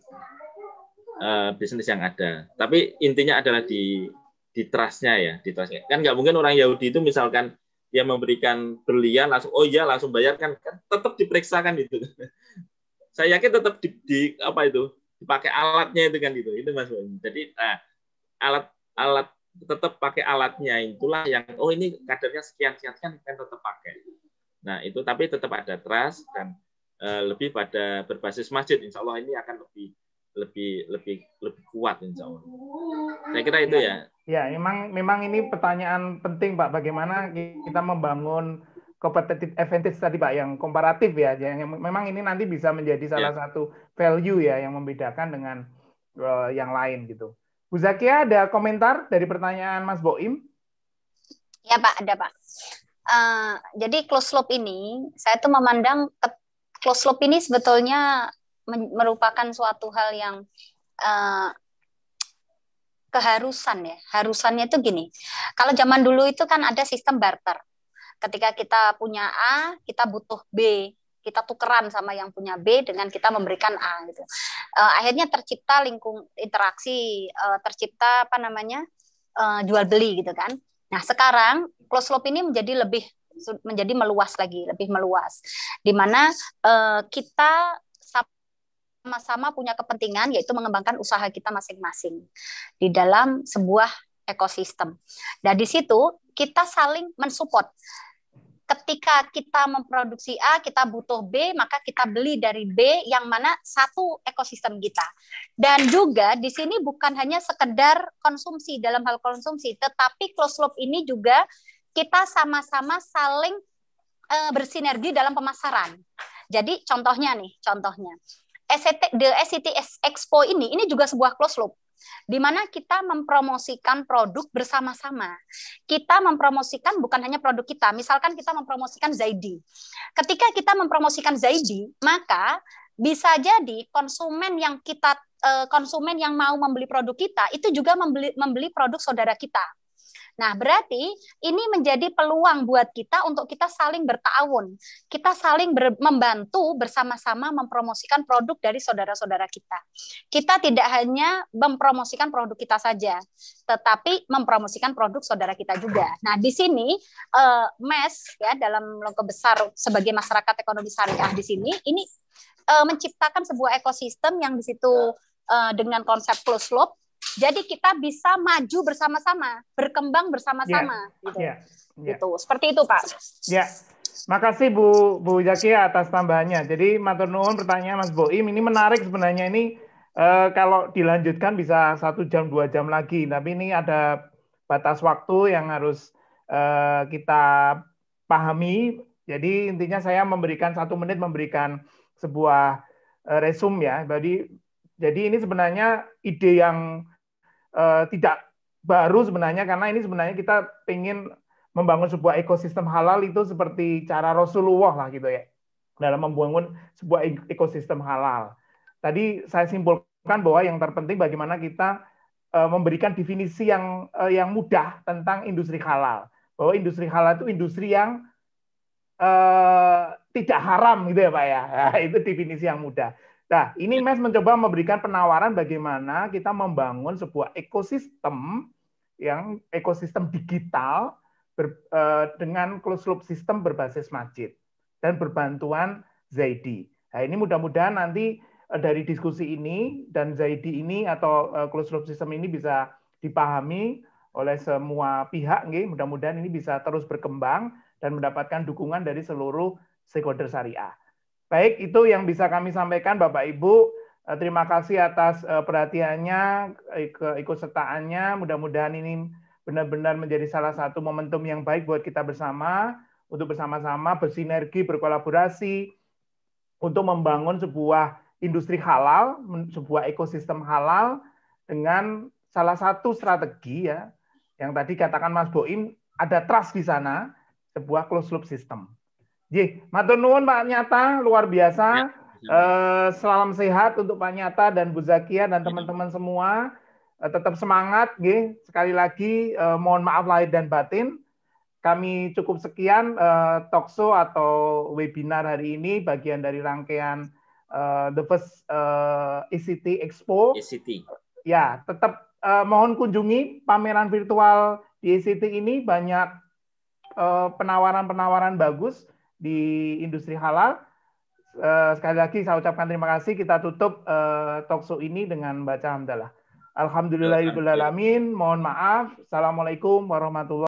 uh, bisnis yang ada. Tapi intinya adalah di di trustnya ya, di trustnya. Kan nggak mungkin orang Yahudi itu misalkan dia memberikan berlian langsung oh iya langsung bayarkan kan tetap diperiksakan itu saya yakin tetap di, di apa itu dipakai alatnya itu kan gitu itu mas jadi nah, alat alat tetap pakai alatnya itulah yang oh ini kadarnya sekian sekian sekian kan tetap pakai nah itu tapi tetap ada trust dan uh, lebih pada berbasis masjid insya Allah ini akan lebih lebih lebih lebih kuat insya Allah. Saya kira itu ya. Ya, memang memang ini pertanyaan penting Pak. Bagaimana kita membangun competitive advantage tadi Pak yang komparatif ya yang memang ini nanti bisa menjadi salah yeah. satu value ya yang membedakan dengan uh, yang lain gitu. Bu Zakia ada komentar dari pertanyaan Mas Boim? Ya Pak, ada Pak. Uh, jadi close loop ini saya tuh memandang close loop ini sebetulnya merupakan suatu hal yang uh, keharusan ya. Harusannya itu gini. Kalau zaman dulu itu kan ada sistem barter ketika kita punya A, kita butuh B. Kita tukeran sama yang punya B dengan kita memberikan A gitu. Uh, akhirnya tercipta lingkung interaksi, uh, tercipta apa namanya? Uh, jual beli gitu kan. Nah, sekarang close loop ini menjadi lebih menjadi meluas lagi, lebih meluas. Di mana uh, kita sama-sama punya kepentingan yaitu mengembangkan usaha kita masing-masing di dalam sebuah ekosistem. Dan nah, di situ kita saling mensupport ketika kita memproduksi A, kita butuh B, maka kita beli dari B yang mana satu ekosistem kita. Dan juga di sini bukan hanya sekedar konsumsi dalam hal konsumsi, tetapi close loop ini juga kita sama-sama saling e, bersinergi dalam pemasaran. Jadi contohnya nih, contohnya. SCT, e the SCT e Expo ini, ini juga sebuah close loop di mana kita mempromosikan produk bersama-sama. Kita mempromosikan bukan hanya produk kita, misalkan kita mempromosikan Zaidi. Ketika kita mempromosikan Zaidi, maka bisa jadi konsumen yang kita eh, konsumen yang mau membeli produk kita itu juga membeli membeli produk saudara kita Nah, berarti ini menjadi peluang buat kita untuk kita saling bertahun, kita saling ber membantu bersama-sama mempromosikan produk dari saudara-saudara kita. Kita tidak hanya mempromosikan produk kita saja, tetapi mempromosikan produk saudara kita juga. Nah, di sini eh, MES ya dalam logo besar sebagai masyarakat ekonomi syariah di sini ini eh, menciptakan sebuah ekosistem yang di situ eh, dengan konsep close loop jadi kita bisa maju bersama-sama, berkembang bersama-sama, yeah. gitu. Yeah. Ya. Gitu. Seperti itu, Pak. Ya. Yeah. Makasih Bu Bu Jaki atas tambahannya. Jadi matur nuwun pertanyaan Mas Boim ini menarik sebenarnya ini eh, kalau dilanjutkan bisa satu jam dua jam lagi, tapi ini ada batas waktu yang harus eh, kita pahami. Jadi intinya saya memberikan satu menit memberikan sebuah eh, resum ya. Jadi jadi ini sebenarnya ide yang Eh, tidak baru sebenarnya karena ini sebenarnya kita ingin membangun sebuah ekosistem halal itu seperti cara Rasulullah lah gitu ya dalam membangun sebuah ekosistem halal. Tadi saya simpulkan bahwa yang terpenting bagaimana kita eh, memberikan definisi yang eh, yang mudah tentang industri halal. Bahwa industri halal itu industri yang uh, tidak haram gitu ya Pak ya. Nah, itu definisi yang mudah. Nah, ini mas mencoba memberikan penawaran bagaimana kita membangun sebuah ekosistem yang ekosistem digital ber, uh, dengan closed loop system berbasis masjid dan berbantuan Zaidi. Nah, ini mudah-mudahan nanti uh, dari diskusi ini dan Zaidi ini atau uh, closed loop system ini bisa dipahami oleh semua pihak nggih. Mudah-mudahan ini bisa terus berkembang dan mendapatkan dukungan dari seluruh stakeholder syariah. Baik, itu yang bisa kami sampaikan Bapak Ibu. Eh, terima kasih atas eh, perhatiannya, eh, ikut sertaannya. Mudah-mudahan ini benar-benar menjadi salah satu momentum yang baik buat kita bersama untuk bersama-sama bersinergi, berkolaborasi untuk membangun sebuah industri halal, sebuah ekosistem halal dengan salah satu strategi ya yang tadi katakan Mas Boim ada trust di sana, sebuah closed loop system. Jih, matur nuwun Pak Nyata, luar biasa. Ya, ya. Eh, salam sehat untuk Pak Nyata dan Bu Zakia dan ya. teman-teman semua. Eh, tetap semangat, jih. Sekali lagi eh, mohon maaf lahir dan batin. Kami cukup sekian eh, talkshow atau webinar hari ini, bagian dari rangkaian eh, The First uh, eh, ICT e Expo. ICT. E ya, tetap eh, mohon kunjungi pameran virtual di ICT e ini banyak eh, penawaran-penawaran bagus di industri halal. Eh, sekali lagi saya ucapkan terima kasih. Kita tutup eh, talkshow ini dengan baca hamdalah. Alhamdulillahirrahmanirrahim. Mohon maaf. Assalamualaikum warahmatullahi